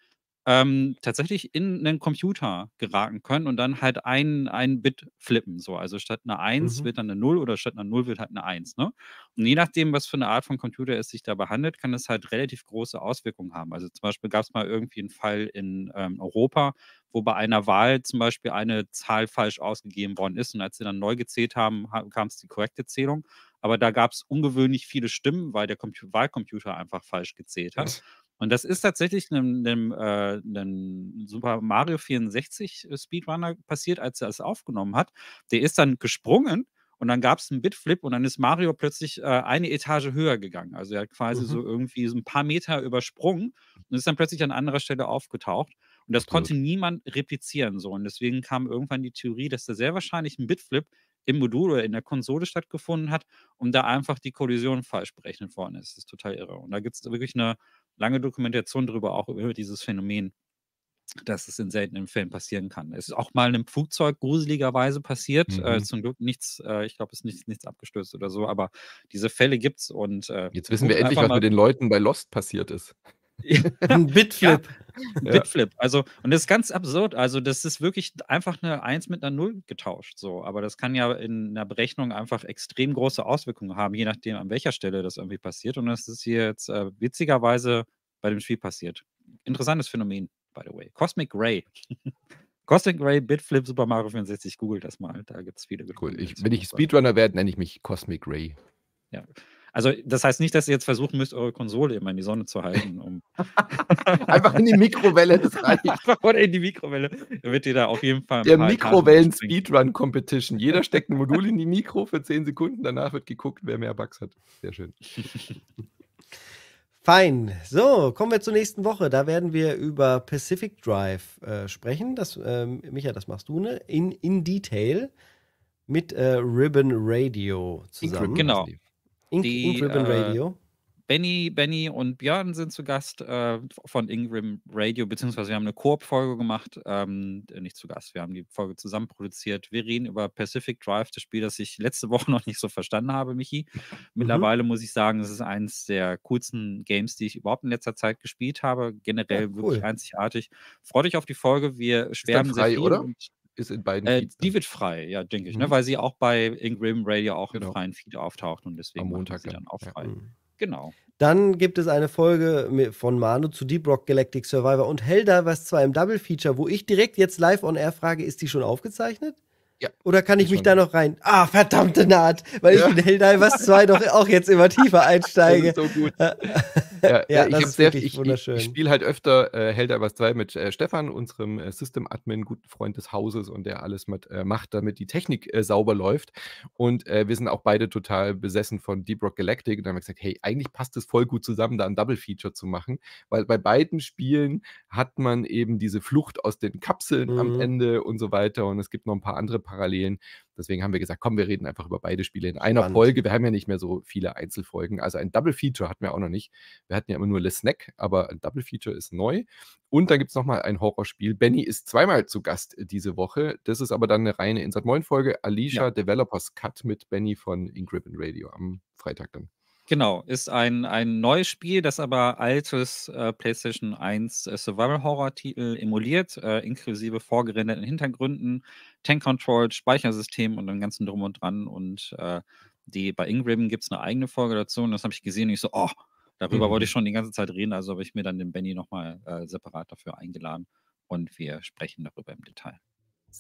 ähm, tatsächlich in einen Computer geraten können und dann halt ein, ein Bit flippen. So. Also statt einer 1 mhm. wird dann eine 0 oder statt einer 0 wird halt eine 1. Ne? Und je nachdem, was für eine Art von Computer es sich da behandelt, kann das halt relativ große Auswirkungen haben. Also zum Beispiel gab es mal irgendwie einen Fall in ähm, Europa, wo bei einer Wahl zum Beispiel eine Zahl falsch ausgegeben worden ist. Und als sie dann neu gezählt haben, kam es die korrekte Zählung. Aber da gab es ungewöhnlich viele Stimmen, weil der Wahlcomputer einfach falsch gezählt hat. Und das ist tatsächlich einem, einem, äh, einem Super Mario 64 äh, Speedrunner passiert, als er es aufgenommen hat. Der ist dann gesprungen und dann gab es einen Bitflip und dann ist Mario plötzlich äh, eine Etage höher gegangen. Also er hat quasi mhm. so irgendwie so ein paar Meter übersprungen und ist dann plötzlich an anderer Stelle aufgetaucht. Und das konnte niemand replizieren. So. Und deswegen kam irgendwann die Theorie, dass da sehr wahrscheinlich ein Bitflip im Modul oder in der Konsole stattgefunden hat und da einfach die Kollision falsch berechnet worden ist. Das ist total irre. Und da gibt es wirklich eine lange Dokumentation darüber, auch über dieses Phänomen, dass es in seltenen Fällen passieren kann. Es ist auch mal in einem Flugzeug gruseligerweise passiert. Äh, mhm. Äh, zum Glück nichts, äh, ich glaube, es ist nichts, nichts abgestürzt oder so, aber diese Fälle gibt es. äh, Jetzt wissen wir endlich, was mit den Leuten bei Lost passiert ist. Ein Bitflip. Ja. Bitflip. Also, und das ist ganz absurd. Also, das ist wirklich einfach eine 1 mit einer 0 getauscht. So. Aber das kann ja in einer Berechnung einfach extrem große Auswirkungen haben, je nachdem, an welcher Stelle das irgendwie passiert. Und das ist hier jetzt äh, witzigerweise bei dem Spiel passiert. Interessantes Phänomen, by the way. Cosmic Ray. Cosmic Ray, Bitflip, Super Mario 64, google das mal. Da gibt es viele. Cool. Ich, wenn ich Speedrunner werde, nenne ich mich Cosmic Ray. Ja. Also das heißt nicht, dass ihr jetzt versuchen müsst, eure Konsole immer in die Sonne zu halten. Um Einfach in die Mikrowelle, das reicht. oder in die Mikrowelle, wird ihr da auf jeden Fall Der Mikrowellen-Speedrun-Competition. Jeder steckt ein Modul in die Mikro für 10 Sekunden, danach wird geguckt, wer mehr Bugs hat. Sehr schön. Fein. So, kommen wir zur nächsten Woche. Da werden wir über Pacific Drive äh, sprechen. Das, äh, Micha, das machst du, ne? In, in Detail mit äh, Ribbon Radio zusammen. Genau. Ink, die, Ink Ribbon äh, Radio. Benny, Benny und Björn sind zu Gast äh, von Ingram Radio, beziehungsweise wir haben eine Koop-Folge gemacht, ähm, äh, nicht zu Gast, wir haben die Folge zusammen produziert. Wir reden über Pacific Drive, das Spiel, das ich letzte Woche noch nicht so verstanden habe, Michi. Mhm. Mittlerweile mhm. muss ich sagen, es ist eines der coolsten Games, die ich überhaupt in letzter Zeit gespielt habe. Generell ja, cool. wirklich einzigartig. Freut euch auf die Folge. Wir schwärmen frei, sehr viel. Oder? Und ist in beiden äh, Feeds. Die dann. wird frei, ja, denke ich, ne, mhm. ne? weil sie auch bei Ingrim Radio auch genau. im freien Feed auftaucht und deswegen Am Montag sie dann auch frei. Ja. Mhm. Genau. Dann gibt es eine Folge von Manu zu Deep Rock Galactic Survivor und Helldivers 2 im Double Feature, wo ich direkt jetzt live on air frage, ist die schon aufgezeichnet? Ja. Oder kann ich, ich mich da noch rein? Ah, verdammte Naht, weil ja. ich in Helldivers 2 doch auch jetzt immer tiefer einsteige. Das ist so gut. Äh, ja, ja, ich sehr viel, ich, Ich, ich spiele halt öfter äh, Helder was 2 mit äh, Stefan, unserem äh, System-Admin, guten Freund des Hauses und der alles mit, äh, macht, damit die Technik äh, sauber läuft. Und äh, wir sind auch beide total besessen von Deep Rock Galactic und haben gesagt, hey, eigentlich passt es voll gut zusammen, da ein Double-Feature zu machen, weil bei beiden Spielen hat man eben diese Flucht aus den Kapseln mhm. am Ende und so weiter und es gibt noch ein paar andere Parallelen. Deswegen haben wir gesagt, komm, wir reden einfach über beide Spiele in einer Spannend. Folge. Wir haben ja nicht mehr so viele Einzelfolgen. Also ein Double Feature hatten wir auch noch nicht. Wir hatten ja immer nur Le Snack, aber ein Double Feature ist neu. Und dann gibt es nochmal ein Horrorspiel. Benny ist zweimal zu Gast diese Woche. Das ist aber dann eine reine Insert Moin Folge. Alicia ja. Developers Cut mit Benny von Ingrip and Radio am Freitag dann. Genau, ist ein, ein neues Spiel, das aber altes äh, PlayStation 1 äh, Survival-Horror-Titel emuliert, äh, inklusive vorgerenderten Hintergründen, Tank-Control, Speichersystem und dem ganzen Drum und Dran. Und äh, die, bei Ingram gibt es eine eigene Folge dazu und das habe ich gesehen und ich so, oh, darüber mhm. wollte ich mhm. schon die ganze Zeit reden, also habe ich mir dann den Benny nochmal äh, separat dafür eingeladen und wir sprechen darüber im Detail.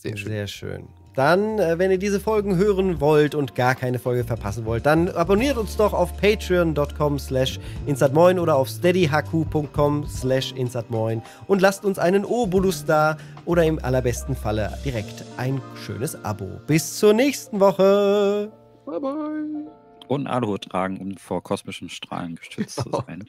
Sehr schön. Sehr schön. Dann, äh, wenn ihr diese Folgen hören wollt und gar keine Folge verpassen wollt, dann abonniert uns doch auf patreon.com slash insatmoin oder auf steadyhaku.com slash insatmoin und lasst uns einen Obolus da oder im allerbesten Falle direkt ein schönes Abo. Bis zur nächsten Woche. Bye bye. Und Aluhut tragen, um vor kosmischen Strahlen gestützt zu sein.